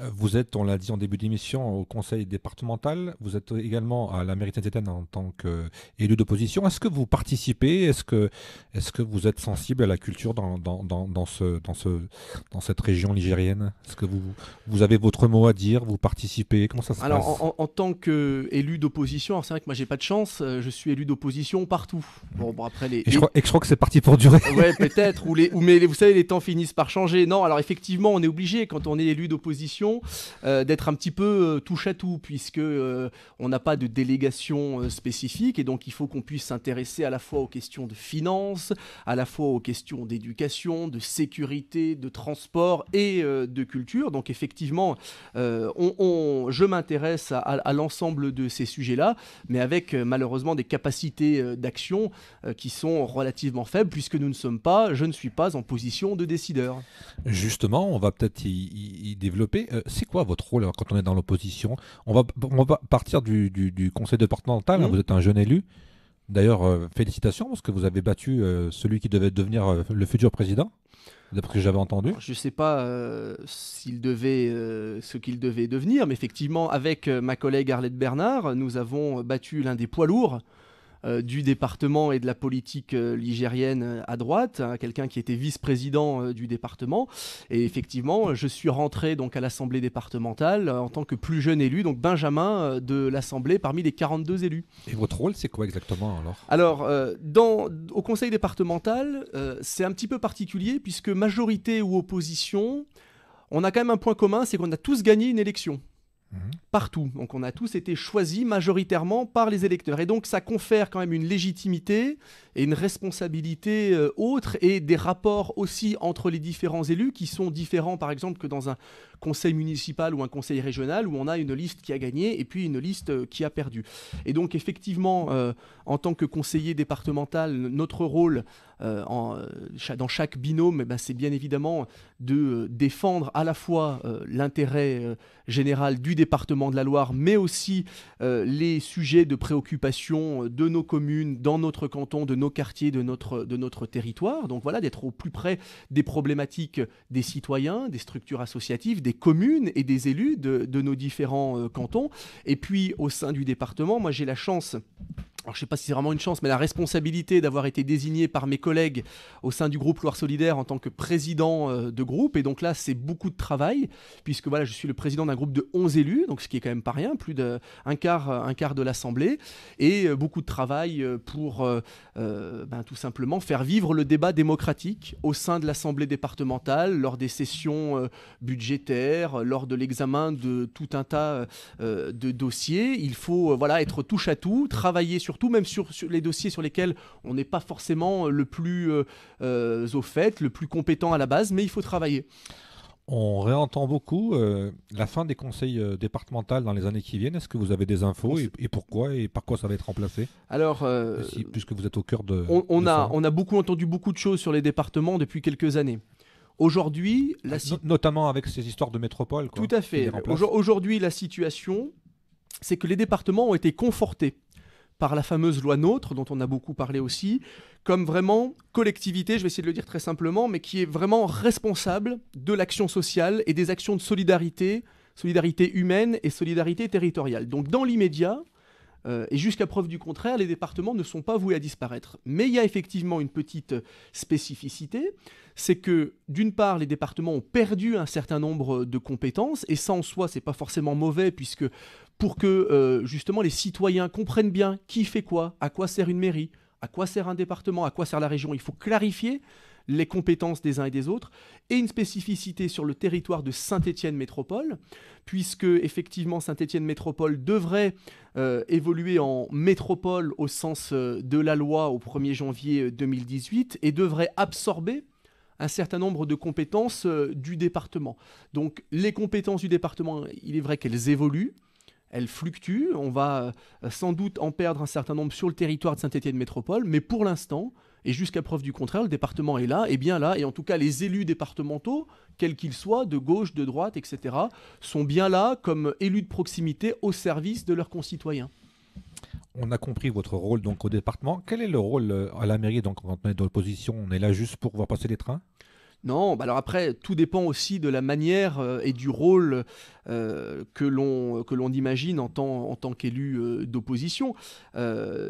Euh, vous êtes, on l'a dit en début d'émission, au conseil départemental. Vous êtes également à la mairie de en tant qu'élu d'opposition. Est-ce que vous participez Est-ce que, est que vous êtes sensible à la culture dans, dans, dans, dans ce, ce, cette région nigérienne Est-ce que vous, vous, avez votre mot à dire Vous participez Comment ça se passe Alors en, tant qu'élu d'opposition, c'est vrai que moi, j'ai pas de chance. Euh, je suis élu d'opposition partout. Mmh. Bon, après les, et, je crois, que c'est parti pour durer. Oui, peut-être. ou ou mais vous savez, les temps finissent par changer. Non, alors effectivement, on est obligé quand on est élu d'opposition euh, d'être un petit peu euh, touche à tout, puisque euh, on n'a pas de délégation spécifique, et donc il faut qu'on puisse s'intéresser à la fois aux questions de finances, à la fois aux questions d'éducation, de sécurité, de transport et de culture. Donc effectivement, on, je m'intéresse à, l'ensemble de ces sujets-là, mais avec malheureusement des capacités d'action qui sont relativement faibles, puisque nous ne sommes pas, je ne suis pas en position de décideur. Justement, on va peut-être y, développer. Euh, c'est quoi votre rôle hein, quand on est dans l'opposition on va, partir du, conseil départemental, hein, mm. vous êtes un jeune élu. D'ailleurs, euh, félicitations parce que vous avez battu euh, celui qui devait devenir le futur président, d'après ce que j'avais entendu. je ne sais pas ce qu'il devait devenir, mais effectivement, avec ma collègue Arlette Bernard, nous avons battu l'un des poids lourds euh, du département et de la politique euh, ligérienne euh, à droite, hein, quelqu'un qui était vice-président du département. Et effectivement, je suis rentré donc à l'Assemblée départementale en tant que plus jeune élu, donc Benjamin de l'Assemblée parmi les 42 élus. Et votre rôle, c'est quoi exactement alors Alors, dans, au conseil départemental, c'est un petit peu particulier puisque majorité ou opposition, on a quand même un point commun, c'est qu'on a tous gagné une élection. Mhm. Partout. Donc on a tous été choisis majoritairement par les électeurs. Et donc ça confère quand même une légitimité une responsabilité euh, autre et des rapports aussi entre les différents élus qui sont différents par exemple que dans un conseil municipal ou un conseil régional où on a une liste qui a gagné et puis une liste euh, qui a perdu. Et donc effectivement, euh, en tant que conseiller départemental, notre rôle dans chaque binôme, eh ben, c'est bien évidemment de défendre à la fois l'intérêt général du département de la Loire, mais aussi les sujets de préoccupation de nos communes, dans notre canton, de nos quartiers, de notre, de notre territoire. Donc voilà, d'être au plus près des problématiques des citoyens, des structures associatives, des communes et des élus de, de nos différents euh, cantons. Et puis au sein du département, moi j'ai la chance alors je sais pas si c'est vraiment une chance, mais la responsabilité d'avoir été désigné par mes collègues au sein du groupe Loire Solidaire en tant que président euh, de groupe. Et donc là, c'est beaucoup de travail, puisque voilà, je suis le président d'un groupe de 11 élus, donc ce qui est quand même pas rien, plus d'un quart, euh, un quart de l'Assemblée, et euh, beaucoup de travail pour ben, tout simplement faire vivre le débat démocratique au sein de l'Assemblée départementale, lors des sessions budgétaires, lors de l'examen de tout un tas de dossiers. Il faut voilà, être touche à tout, travailler sur surtout même sur, les dossiers sur lesquels on n'est pas forcément le plus euh, euh, au fait, le plus compétent à la base, mais il faut travailler. On réentend beaucoup euh, la fin des conseils départementaux dans les années qui viennent. Est-ce que vous avez des infos et, pourquoi et par quoi ça va être remplacé Alors, puisque vous êtes au cœur de. On, a, on a beaucoup entendu beaucoup de choses sur les départements depuis quelques années. Aujourd'hui, ah, notamment avec ces histoires de métropole. Tout à fait. Aujourd'hui, la situation, c'est que les départements ont été confortés par la fameuse loi NOTRe, dont on a beaucoup parlé aussi, comme vraiment collectivité, je vais essayer de le dire très simplement, mais qui est vraiment responsable de l'action sociale et des actions de solidarité, solidarité humaine et solidarité territoriale. Donc dans l'immédiat, euh, et jusqu'à preuve du contraire, les départements ne sont pas voués à disparaître. Mais il y a effectivement une petite spécificité, c'est que d'une part, les départements ont perdu un certain nombre de compétences, et ça en soi, n'est pas forcément mauvais, puisque pour que euh, justement les citoyens comprennent bien qui fait quoi, à quoi sert une mairie, à quoi sert un département, à quoi sert la région. Il faut clarifier les compétences des uns et des autres, et une spécificité sur le territoire de Saint-Étienne Métropole, puisque effectivement Saint-Étienne Métropole devrait euh, évoluer en métropole au sens euh, de la loi au 1er janvier 2018 et devrait absorber un certain nombre de compétences du département. Donc les compétences du département, il est vrai qu'elles évoluent, elle fluctue. On va euh, sans doute en perdre un certain nombre sur le territoire de Saint-Étienne Métropole, mais pour l'instant, et jusqu'à preuve du contraire, le département est là, et bien là, et en tout cas les élus départementaux, quels qu'ils soient, de gauche, de droite, etc., sont bien là comme élus de proximité au service de leurs concitoyens. On a compris votre rôle donc au département. Quel est le rôle euh, à la mairie donc quand on est dans l'opposition On est là juste pour voir passer les trains non, bah alors après, tout dépend aussi de la manière euh, et du rôle euh, que l'on imagine en tant, qu'élu euh, d'opposition.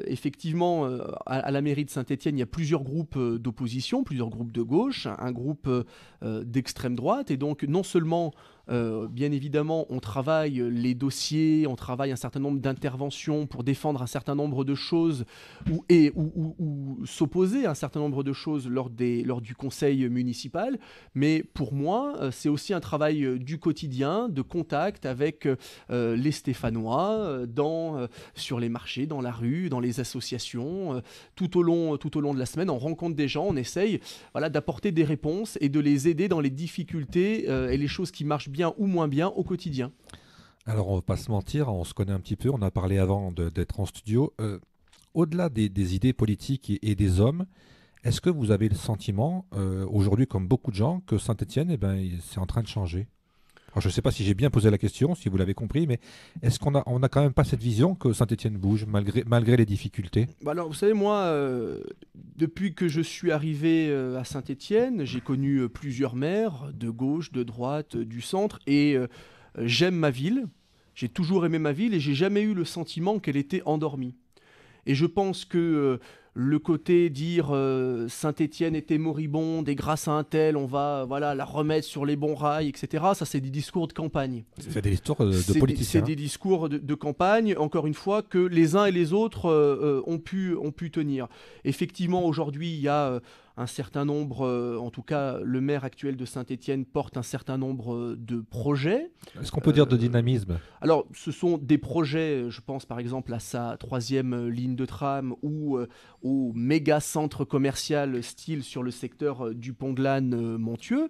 effectivement, à, à, la mairie de Saint-Étienne, il y a plusieurs groupes d'opposition, plusieurs groupes de gauche, un groupe d'extrême droite, et donc non seulement euh, bien évidemment, on travaille les dossiers, on travaille un certain nombre d'interventions pour défendre un certain nombre de choses ou, et, ou, s'opposer à un certain nombre de choses lors, des, lors du conseil municipal. Mais pour moi, euh, c'est aussi un travail euh, du quotidien, de contact avec les Stéphanois, dans, sur les marchés, dans la rue, dans les associations, tout, au long, tout au long de la semaine. On rencontre des gens, on essaye voilà, d'apporter des réponses et de les aider dans les difficultés et les choses qui marchent bien bien ou moins bien au quotidien Alors, on va pas se mentir, on se connaît un petit peu, on a parlé avant d'être en studio. Euh, au-delà des, idées politiques et, des hommes, est-ce que vous avez le sentiment, euh, aujourd'hui, comme beaucoup de gens, que Saint-Etienne, et eh ben, c'est en train de changer je ne sais pas si j'ai bien posé la question, si vous l'avez compris, mais est-ce qu'on a, on a quand même pas cette vision que Saint-Etienne bouge malgré, malgré les difficultés bah Alors vous savez, moi, euh, depuis que je suis arrivé euh, à Saint-Etienne, j'ai connu euh, plusieurs maires, de gauche, de droite, du centre, et j'aime ma ville. J'ai toujours aimé ma ville et j'ai jamais eu le sentiment qu'elle était endormie. Et je pense que le côté dire euh, Saint-Étienne était moribond, et grâce à un tel, on va voilà la remettre sur les bons rails, etc. Ça, c'est des discours de campagne. Euh, c'est des discours de des discours de, campagne, encore une fois, que les uns et les autres euh, ont, pu, ont pu tenir. Effectivement, aujourd'hui, il y a un certain nombre, euh, en tout cas le maire actuel de Saint-Étienne porte un certain nombre euh, de projets. Est-ce qu'on peut dire de euh, dynamisme Alors ce sont des projets, je pense par exemple à sa troisième ligne de tram ou au méga centre commercial style sur le secteur du pont de l'âne en tout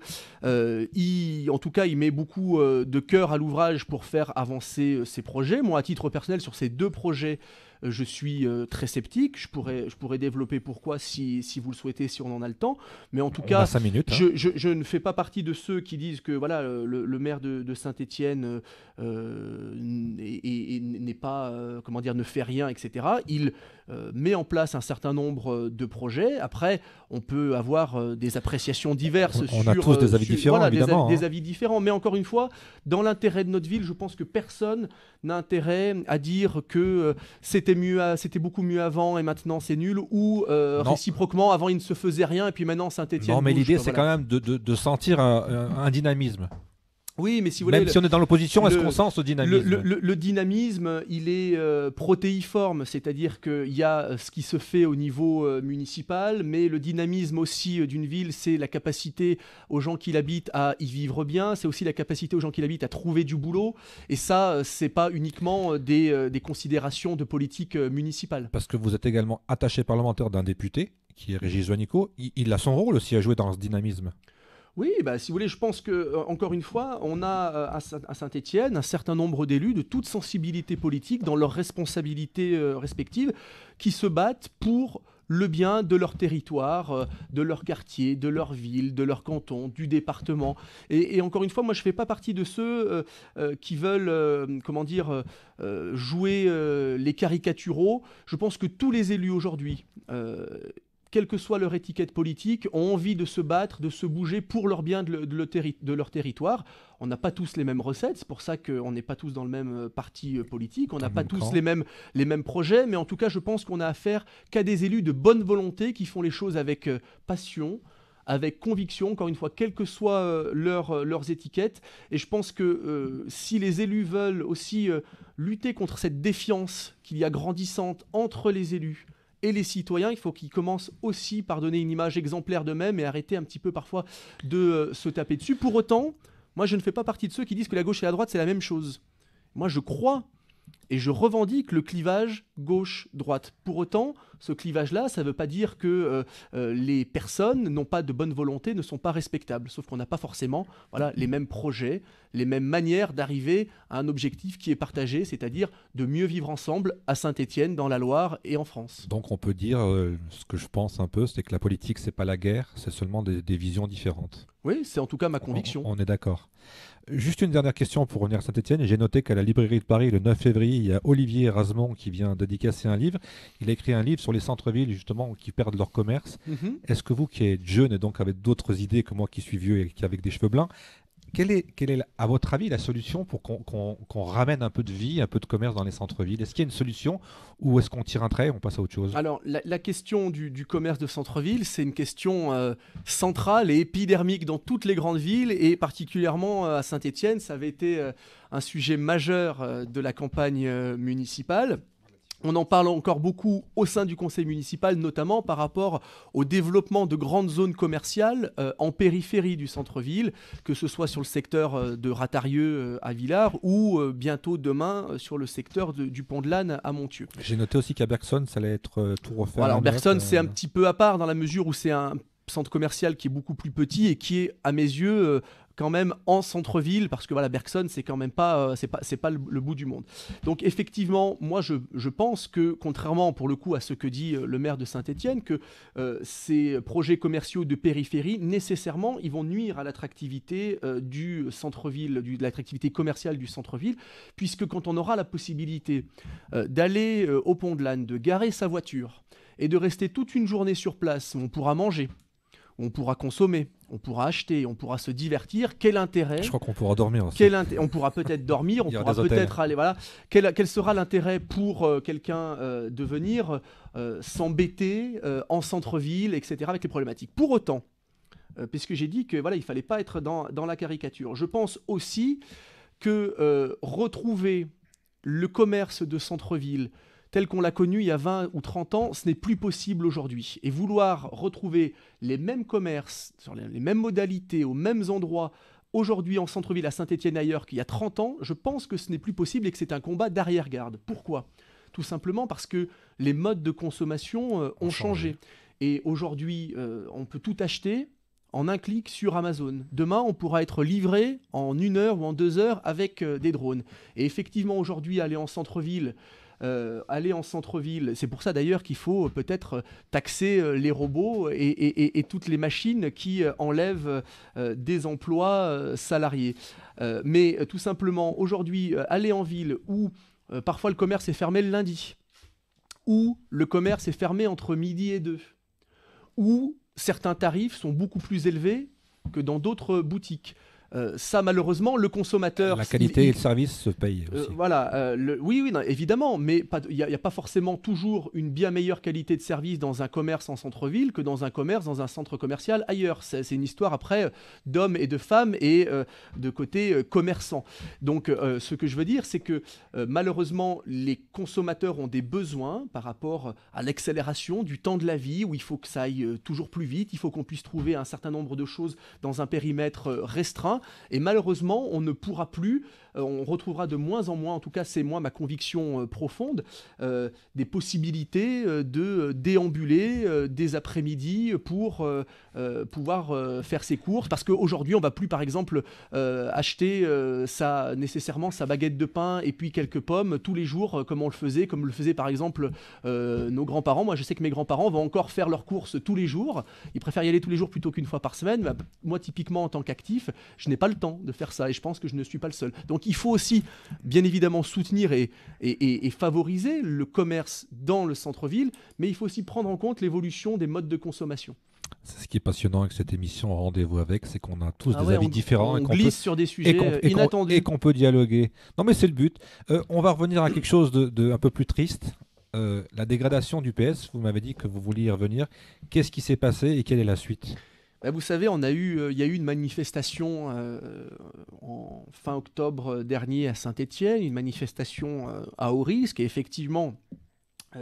cas il met beaucoup de cœur à l'ouvrage pour faire avancer ses projets. Moi à titre personnel sur ces deux projets, je suis euh, très sceptique. Je pourrais, je pourrais développer pourquoi si, si vous le souhaitez, si on en a le temps. Mais en tout cas, hein. je, ne fais pas partie de ceux qui disent que voilà, euh, le, maire de, Saint-Étienne euh, n'est pas, comment dire, ne fait rien, etc. Il euh, met en place un certain nombre euh, de projets. Après, on peut avoir euh, des appréciations diverses. On, sur, a tous des avis différents, évidemment. Hein. Des, avis différents. Mais encore une fois, dans l'intérêt de notre ville, je pense que personne n'a intérêt à dire que c'était mieux, c'était beaucoup mieux avant et maintenant c'est nul, ou réciproquement, avant il ne se faisait rien et puis maintenant Saint-Étienne. Non, mais l'idée, c'est quand même de, sentir un dynamisme. Oui, mais si Même si on est dans l'opposition, est-ce qu'on sent ce dynamisme le, dynamisme, il est euh, protéiforme, c'est-à-dire qu'il y a euh, ce qui se fait au niveau euh, municipal, mais le dynamisme aussi d'une ville, c'est la capacité aux gens qui l'habitent à y vivre bien, c'est aussi la capacité aux gens qui l'habitent à trouver du boulot, et ça, c'est pas uniquement des, considérations de politique municipale. Parce que vous êtes également attaché parlementaire d'un député, qui est Régis Joannico, il a son rôle aussi à jouer dans ce dynamisme oui, bah, si vous voulez, je pense que euh, encore une fois, on a euh, à Saint-Étienne un certain nombre d'élus de toute sensibilité politique, dans leurs responsabilités euh, respectives, qui se battent pour le bien de leur territoire, de leur quartier, de leur ville, de leur canton, du département. Et, encore une fois, moi, je ne fais pas partie de ceux qui veulent, comment dire, jouer les caricaturaux. Je pense que tous les élus aujourd'hui, quelle que soit leur étiquette politique, ont envie de se battre, de se bouger pour leur bien de, leur territoire. On n'a pas tous les mêmes recettes, c'est pour ça qu'on n'est pas tous dans le même euh, parti euh, politique, on n'a pas tous les mêmes, les mêmes projets, mais en tout cas, je pense qu'on a affaire qu'à des élus de bonne volonté qui font les choses avec euh, passion, avec conviction, encore une fois, quelles que soient leurs étiquettes. Et je pense que si les élus veulent aussi lutter contre cette défiance qu'il y a grandissante entre les élus, et les citoyens, il faut qu'ils commencent aussi par donner une image exemplaire d'eux-mêmes et arrêter un petit peu parfois de euh, se taper dessus. Pour autant, moi je ne fais pas partie de ceux qui disent que la gauche et la droite c'est la même chose. Moi je crois et je revendique le clivage gauche-droite. Pour autant, ce clivage-là, ça ne veut pas dire que euh, euh, les personnes n'ont pas de bonne volonté, ne sont pas respectables. Sauf qu'on n'a pas forcément voilà, les mêmes projets, les mêmes manières d'arriver à un objectif qui est partagé, c'est-à-dire de mieux vivre ensemble à Saint-Étienne, dans la Loire et en France. Donc on peut dire, euh, ce que je pense un peu, c'est que la politique, c'est pas la guerre, c'est seulement des, visions différentes. Oui, c'est en tout cas ma conviction. On, est d'accord. Juste une dernière question pour revenir à Saint-Etienne. J'ai noté qu'à la librairie de Paris, le 9 février, il y a Olivier Rasmont qui vient dédicacer un livre. Il a écrit un livre sur les centres-villes justement qui perdent leur commerce. Mhm. Est-ce que vous qui êtes jeune et donc avec d'autres idées que moi qui suis vieux et qui avec des cheveux blancs, quelle est, à votre avis, la solution pour qu'on ramène un peu de vie, un peu de commerce dans les centres-villes Est-ce qu'il y a une solution ou est-ce qu'on tire un trait on passe à autre chose Alors, la, question du, commerce de centre-ville, c'est une question euh, centrale et épidermique dans toutes les grandes villes et particulièrement euh, à Saint-Étienne. Ça avait été euh, un sujet majeur de la campagne municipale. On en parle encore beaucoup au sein du conseil municipal, notamment par rapport au développement de grandes zones commerciales euh, en périphérie du centre-ville, que ce soit sur le secteur euh, de Ratarieux euh, à Villars ou bientôt demain sur le secteur du Pont de l'Âne à Montieu. J'ai noté aussi qu'à Bergson, ça allait être tout refait. Alors Bergson, c'est un petit peu à part dans la mesure où c'est un centre commercial qui est beaucoup plus petit et qui est, à mes yeux, quand même en centre-ville, parce que voilà, Bergson, c'est quand même pas, euh, c'est pas, c'est pas le, bout du monde. Donc effectivement, moi, je, pense que, contrairement pour le coup à ce que dit euh, le maire de Saint-Étienne, que euh, ces projets commerciaux de périphérie, nécessairement, ils vont nuire à l'attractivité du centre-ville, de l'attractivité commerciale du centre-ville, puisque quand on aura la possibilité d'aller au pont de l'âne, de garer sa voiture et de rester toute une journée sur place, on pourra manger, on pourra consommer, on pourra acheter, on pourra se divertir. Quel intérêt Je crois qu'on pourra dormir. Quel on pourra peut-être dormir, on pourra peut-être aller. Voilà. Quel, sera l'intérêt pour euh, quelqu'un euh, de venir euh, s'embêter en centre-ville, etc. Avec les problématiques. Pour autant, puisque j'ai dit que voilà, il fallait pas être dans la caricature. Je pense aussi que retrouver le commerce de centre-ville, tel qu'on l'a connu il y a 20 ou 30 ans, ce n'est plus possible aujourd'hui. Et vouloir retrouver les mêmes commerces, sur les mêmes modalités, aux mêmes endroits, aujourd'hui en centre-ville à Saint-Étienne ailleurs qu'il y a 30 ans, je pense que ce n'est plus possible et que c'est un combat d'arrière-garde. Pourquoi Tout simplement parce que les modes de consommation euh, ont, changé. Et aujourd'hui, euh, on peut tout acheter, en un clic sur Amazon. Demain, on pourra être livré en une heure ou en deux heures avec euh, des drones. Et effectivement, aujourd'hui, aller en centre-ville, euh, aller en centre-ville. C'est pour ça d'ailleurs qu'il faut euh, peut-être euh, taxer les robots et, et, toutes les machines qui enlèvent des emplois salariés. mais tout simplement, aujourd'hui, aller en ville où parfois le commerce est fermé le lundi, où le commerce est fermé entre midi et deux, où certains tarifs sont beaucoup plus élevés que dans d'autres boutiques, euh, ça, malheureusement, le consommateur. La qualité et le service se payent. Euh, aussi voilà, euh, oui, oui, évidemment, mais il n'y a, pas forcément toujours une bien meilleure qualité de service dans un commerce en centre-ville que dans un commerce, dans un centre commercial ailleurs. C'est une histoire après d'hommes et de femmes et de côté commerçants. Donc, ce que je veux dire, c'est que malheureusement, les consommateurs ont des besoins par rapport à l'accélération du temps de la vie où il faut que ça aille toujours plus vite, il faut qu'on puisse trouver un certain nombre de choses dans un périmètre restreint et malheureusement, on ne pourra plus euh, on retrouvera de moins en moins, en tout cas c'est moi ma conviction euh, profonde, euh, des possibilités de déambuler des après-midi pour pouvoir faire ses courses. Parce qu'aujourd'hui, on ne va plus, par exemple, acheter nécessairement sa baguette de pain et puis quelques pommes tous les jours, comme on le faisait, comme le faisaient par exemple nos grands-parents. Moi, je sais que mes grands-parents vont encore faire leurs courses tous les jours. Ils préfèrent y aller tous les jours plutôt qu'une fois par semaine. Bah, moi, typiquement, en tant qu'actif, je n'ai pas le temps de faire ça et je pense que je ne suis pas le seul. Donc, il faut aussi, bien évidemment, soutenir et, et, favoriser le commerce dans le centre-ville, mais il faut aussi prendre en compte l'évolution des modes de consommation. C'est ce qui est passionnant avec cette émission Rendez-vous avec, c'est qu'on a tous ah des avis différents. et glisse sur des sujets qu'on, inattendus. et qu'on peut dialoguer. Non, mais c'est le but. Euh, on va revenir à quelque chose de, un peu plus triste. Euh, la dégradation du PS, vous m'avez dit que vous vouliez y revenir. Qu'est-ce qui s'est passé et quelle est la suite bah, vous savez, on a eu, euh, il y a eu une manifestation euh, en fin octobre dernier à Saint-Étienne, une manifestation euh, à haut risque, et effectivement,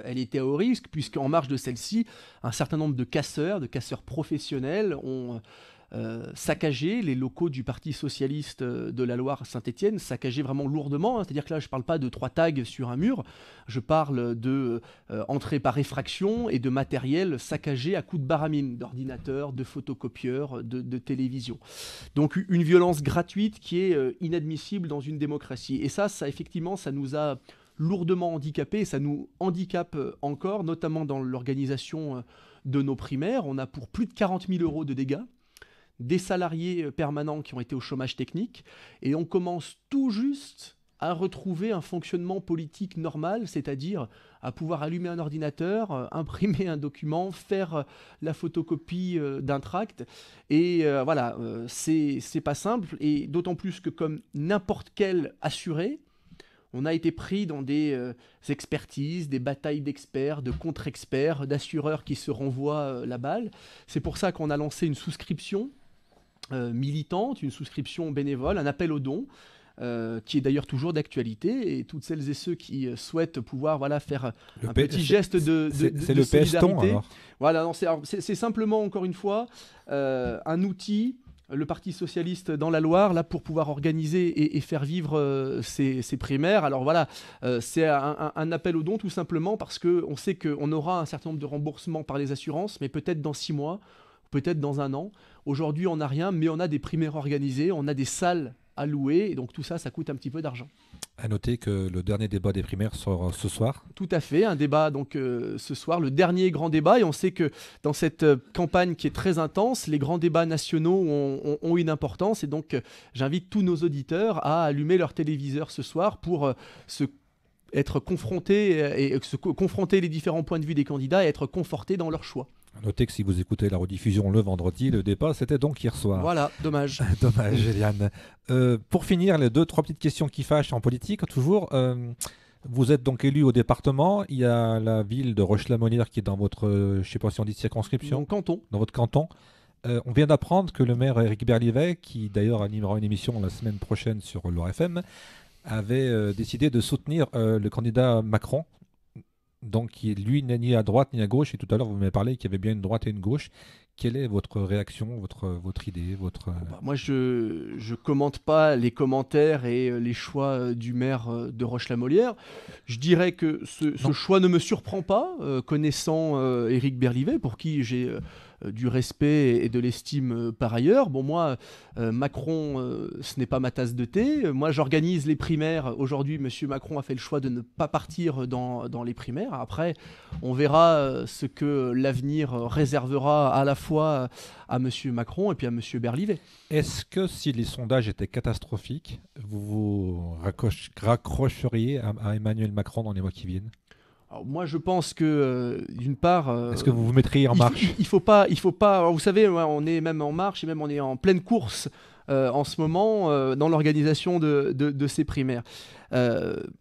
elle était à haut risque, puisqu'en marge de celle-ci, un certain nombre de casseurs, de casseurs professionnels, ont euh, saccager les locaux du Parti socialiste euh, de la Loire Saint-Étienne, saccager vraiment lourdement. Hein. C'est-à-dire que là, je ne parle pas de trois tags sur un mur, je parle de euh, entrée par effraction et de matériel saccagé à coups de baramine, d'ordinateurs, de photocopieurs, de, de, télévision. Donc une violence gratuite qui est inadmissible dans une démocratie. Et ça, ça effectivement, ça nous a lourdement handicapés, ça nous handicape encore, notamment dans l'organisation de nos primaires. On a pour plus de 40 000 euros de dégâts des salariés euh, permanents qui ont été au chômage technique, et on commence tout juste à retrouver un fonctionnement politique normal, c'est-à-dire à pouvoir allumer un ordinateur, euh, imprimer un document, faire euh, la photocopie d'un tract. Et voilà, c'est pas simple, et d'autant plus que comme n'importe quel assuré, on a été pris dans des expertises, des batailles d'experts, de contre-experts, d'assureurs qui se renvoient la balle. C'est pour ça qu'on a lancé une souscription euh, militante, une souscription bénévole, un appel aux dons. Euh, qui est d'ailleurs toujours d'actualité, et toutes celles et ceux qui euh, souhaitent pouvoir voilà, faire un petit geste de, de, C'est solidarité. c'est simplement, encore une fois, un outil le Parti socialiste dans la Loire, là, pour pouvoir organiser et, faire vivre ses ces, primaires. Alors voilà, c'est un, un, appel au don tout simplement parce qu'on sait qu'on aura un certain nombre de remboursements par les assurances, mais peut-être dans six mois, peut-être dans un an. Aujourd'hui, on n'a rien, mais on a des primaires organisées, on a des salles à louer, et donc tout ça, ça coûte un petit peu d'argent. À noter que le dernier débat des primaires sort euh, ce soir. Tout à fait, un débat donc euh, ce soir, le dernier grand débat. Et on sait que dans cette euh, campagne qui est très intense, les grands débats nationaux ont, une importance. Et donc j'invite tous nos auditeurs à allumer leur téléviseur ce soir pour se être confrontés et, se confronter les différents points de vue des candidats et être confortés dans leur choix. Notez que si vous écoutez la rediffusion le vendredi, le départ, c'était donc hier soir. Voilà, dommage. dommage, Eliane. Euh, pour finir, les deux, trois petites questions qui fâchent en politique, toujours. Euh, vous êtes donc élu au département. Il y a la ville de roche qui est dans votre, je sais pas si on dit circonscription. Dans canton. Dans votre canton. Euh, on vient d'apprendre que le maire Éric Berlivet, qui d'ailleurs animera une émission la semaine prochaine sur l'ORFM, avait décidé de soutenir le candidat Macron donc lui n'est ni à droite ni à gauche. Et tout à l'heure, vous m'avez parlé qu'il y avait bien une droite et une gauche. Quelle est votre réaction, votre, idée votre... Bah, moi, je ne commente pas les commentaires et euh, les choix euh, du maire euh, de Roche-la-Molière. Je dirais que ce, choix ne me surprend pas, connaissant Éric Berlivet, pour qui j'ai euh, du respect et de l'estime euh, par ailleurs. Bon, moi, euh, Macron, ce n'est pas ma tasse de thé. Moi, j'organise les primaires. Aujourd'hui, M. Macron a fait le choix de ne pas partir dans, les primaires. Après, on verra ce que l'avenir réservera à la fois à M. Macron et puis à M. Berlivet. Est-ce que si les sondages étaient catastrophiques, vous vous raccrocheriez à Emmanuel Macron dans les mois qui viennent moi, je pense que euh, d'une part, euh, est-ce que vous vous mettriez en marche il, faut pas, il faut pas. vous savez, on est même en marche et même on est en pleine course euh, en ce moment dans l'organisation de, ces primaires.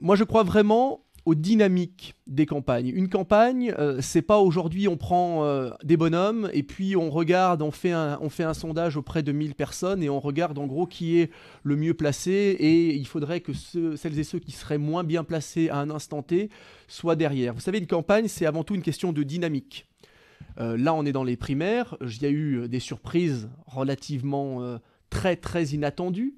moi, je crois vraiment aux dynamiques des campagnes. Une campagne, euh, c'est pas aujourd'hui on prend euh, des bonhommes et puis on regarde, on fait, un, on fait un sondage auprès de 1000 personnes et on regarde en gros qui est le mieux placé et il faudrait que celles et ceux qui seraient moins bien placés à un instant T soient derrière. Vous savez, une campagne, c'est avant tout une question de dynamique. Euh, là, on est dans les primaires, il y a eu des surprises relativement très très inattendues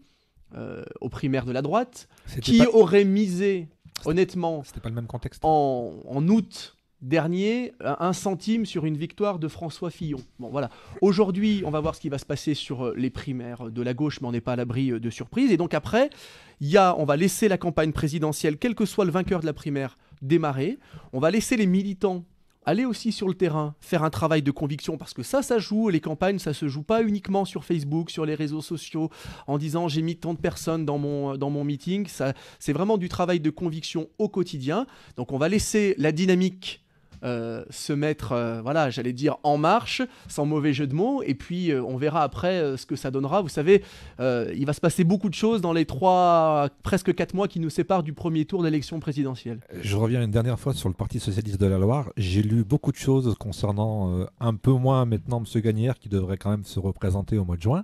aux primaires de la droite, qui aurait auraient misé honnêtement, c'était pas le même contexte. En, août dernier, un centime sur une victoire de François Fillon. Bon, voilà. Aujourd'hui, on va voir ce qui va se passer sur euh, les primaires de la gauche, mais on n'est pas à l'abri euh, de surprises. Et donc après, y on va laisser la campagne présidentielle, quel que soit le vainqueur de la primaire, démarrer. On va laisser les militants aller aussi sur le terrain, faire un travail de conviction parce que ça, ça joue. Les campagnes, ça se joue pas uniquement sur Facebook, sur les réseaux sociaux, en disant j'ai mis tant de personnes dans mon, dans mon meeting. c'est vraiment du travail de conviction au quotidien. Donc on va laisser la dynamique euh, se mettre, euh, voilà, j'allais dire en marche, sans mauvais jeu de mots, et puis euh, on verra après ce que ça donnera. Vous savez, il va se passer beaucoup de choses dans les trois, presque quatre mois qui nous séparent du premier tour d'élection présidentielle. Je reviens une dernière fois sur le Parti socialiste de la Loire. J'ai lu beaucoup de choses concernant un peu moins maintenant M. Gagnère qui devrait quand même se représenter au mois de juin.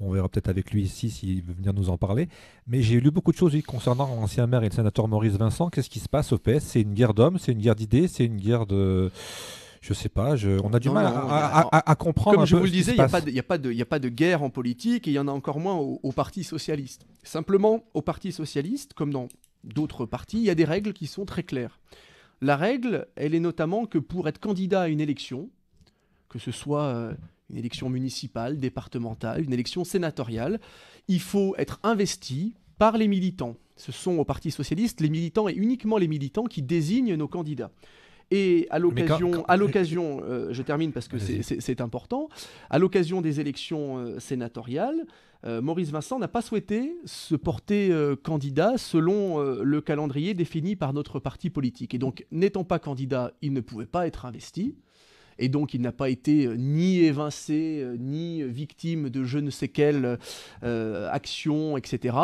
On verra peut-être avec lui ici s'il veut venir nous en parler. Mais j'ai lu beaucoup de choses concernant l'ancien maire et le sénateur Maurice Vincent. Qu'est-ce qui se passe au PS C'est une guerre d'hommes, c'est une guerre d'idées, c'est une guerre de je sais pas, on a du mal à, comprendre. Comme je vous le disais, il n'y a, pas de guerre en politique et il y en a encore moins au Parti socialiste. Simplement, au Parti socialiste, comme dans d'autres partis, il y a des règles qui sont très claires. La règle, elle est notamment que pour être candidat à une élection, que ce soit euh, une élection municipale, départementale, une élection sénatoriale. Il faut être investi par les militants. Ce sont au Parti socialiste les militants et uniquement les militants qui désignent nos candidats. Et à l'occasion, à l'occasion, euh, je termine parce que c'est important, à l'occasion des élections euh, sénatoriales, euh, Maurice Vincent n'a pas souhaité se porter candidat selon le calendrier défini par notre parti politique. Et donc, n'étant pas candidat, il ne pouvait pas être investi et donc il n'a pas été euh, ni évincé, euh, ni victime de je ne sais quelle euh, action, etc.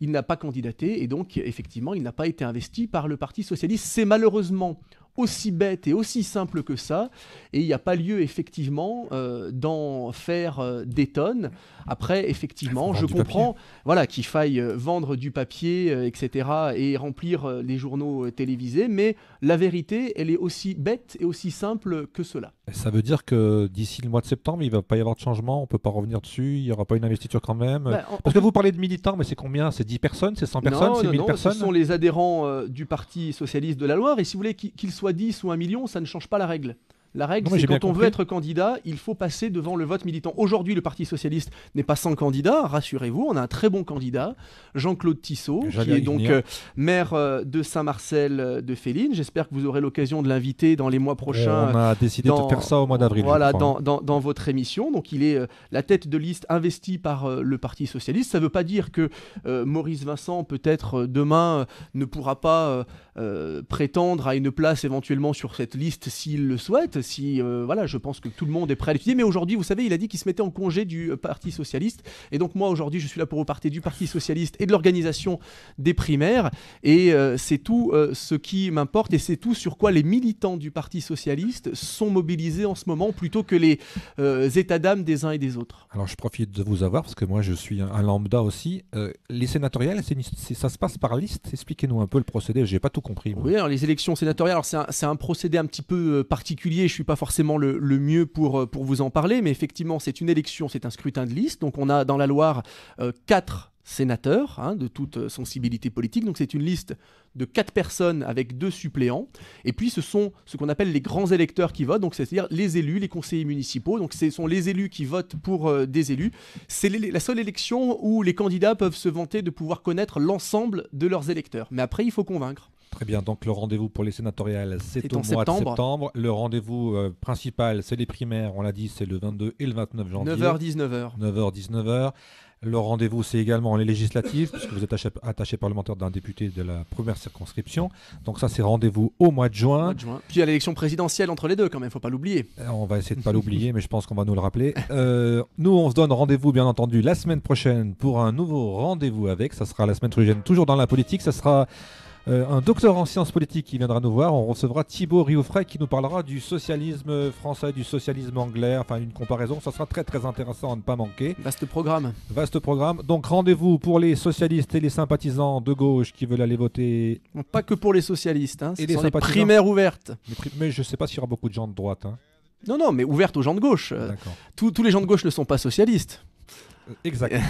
Il n'a pas candidaté, et donc effectivement, il n'a pas été investi par le Parti socialiste. C'est malheureusement aussi bête et aussi simple que ça, et il n'y a pas lieu effectivement euh, d'en faire euh, des tonnes. Après, effectivement, je comprends voilà, qu'il faille euh, vendre du papier, etc., et remplir les journaux télévisés, mais la vérité, elle est aussi bête et aussi simple que cela. Ça veut dire que d'ici le mois de septembre, il ne va pas y avoir de changement, on ne peut pas revenir dessus, il n'y aura pas une investiture quand même. Bah, Parce que vous parlez de militants, mais c'est combien C'est 10 personnes C'est 100 personnes C'est 1000 personnes Ce sont les adhérents du Parti socialiste de la Loire, et si vous voulez qu'ils soient 10 ou 1 million, ça ne change pas la règle. La règle, c'est quand on veut être candidat, il faut passer devant le vote militant. Aujourd'hui, le Parti Socialiste n'est pas sans candidat, rassurez-vous, on a un très bon candidat, Jean-Claude Tissot, qui est donc euh, maire euh, de Saint-Marcel euh, de Féline. J'espère que vous aurez l'occasion de l'inviter dans les mois prochains. on a décidé de faire ça au mois d'avril. Voilà, hein. dans, dans, votre émission. Donc il est la tête de liste investie par le Parti Socialiste. Ça ne veut pas dire que Maurice Vincent, peut-être demain, ne pourra pas prétendre à une place éventuellement sur cette liste s'il le souhaite si euh, voilà, je pense que tout le monde est prêt à l'étudier. Mais aujourd'hui, vous savez, il a dit qu'il se mettait en congé du euh, Parti socialiste. Et donc moi, aujourd'hui, je suis là pour repartir du Parti socialiste et de l'organisation des primaires. Et euh, c'est tout ce qui m'importe et c'est tout sur quoi les militants du Parti socialiste sont mobilisés en ce moment, plutôt que les états d'âme des uns et des autres. Alors je profite de vous avoir parce que moi, je suis un, lambda aussi. les sénatoriales, ça se passe par liste. Expliquez-nous un peu le procédé. J'ai pas tout compris. Oui, alors les élections sénatoriales, c'est un, procédé un petit peu particulier je suis pas forcément le, mieux pour, euh, pour vous en parler, mais effectivement, c'est une élection, c'est un scrutin de liste. Donc on a dans la Loire euh, quatre sénateurs hein, de toute euh, sensibilité politique. Donc c'est une liste de quatre personnes avec deux suppléants. Et puis ce sont ce qu'on appelle les grands électeurs qui votent, donc c'est-à-dire les élus, les conseillers municipaux. Donc ce sont les élus qui votent pour des élus. C'est la seule élection où les candidats peuvent se vanter de pouvoir connaître l'ensemble de leurs électeurs. Mais après, il faut convaincre. Très bien, donc le rendez-vous pour les sénatoriales, c'est au mois de septembre. Le rendez-vous euh, principal, c'est les primaires, on l'a dit, c'est le 22 et le 29 janvier. 9h-19h. 9h-19h. Le rendez-vous, c'est également les législatives, puisque vous êtes attaché, parlementaire d'un député de la première circonscription. Donc ça, c'est rendez-vous au mois de juin. Puis il y a l'élection présidentielle entre les deux, quand même, il faut pas l'oublier. Euh, on va essayer de ne pas l'oublier, mais je pense qu'on va nous le rappeler. Euh, nous, on se donne rendez-vous, bien entendu, la semaine prochaine pour un nouveau rendez-vous avec. Ça sera la semaine prochaine, toujours dans la politique. Ça sera euh, un docteur en sciences politiques qui viendra nous voir. On recevra Thibaut Rioufray qui nous parlera du socialisme français, du socialisme anglais, enfin une comparaison. Ça sera très très intéressant à ne pas manquer. Vaste programme. Vaste programme. Donc rendez-vous pour les socialistes et les sympathisants de gauche qui veulent aller voter. pas que pour les socialistes, c'est hein. et les, primaires ouvertes. mais je ne sais pas s'il y aura beaucoup de gens de droite. Hein. Non, non, mais ouverte aux gens de gauche. Tous, tous les gens de gauche ne sont pas socialistes. Euh, exact.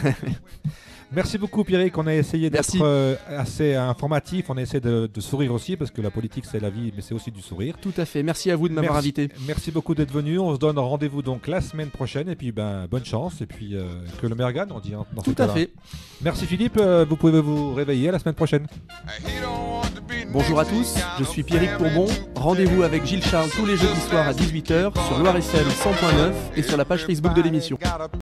Merci beaucoup, Pierrick. On a essayé d'être euh, assez informatif. On a essayé de, sourire aussi, parce que la politique, c'est la vie, mais c'est aussi du sourire. Tout à fait. Merci à vous de m'avoir invité. Merci beaucoup d'être venu. On se donne rendez-vous donc la semaine prochaine. Et puis, ben, bonne chance. Et puis, euh, que le maire on dit. Hein, Tout à fait. Merci, Philippe. Euh, vous pouvez vous réveiller la semaine prochaine. Bonjour à tous. Je suis Pierrick Pourbon, Rendez-vous avec Gilles Charles tous les jeudis soirs à 18h sur Loire Seine 100.9 et sur la page Facebook de l'émission.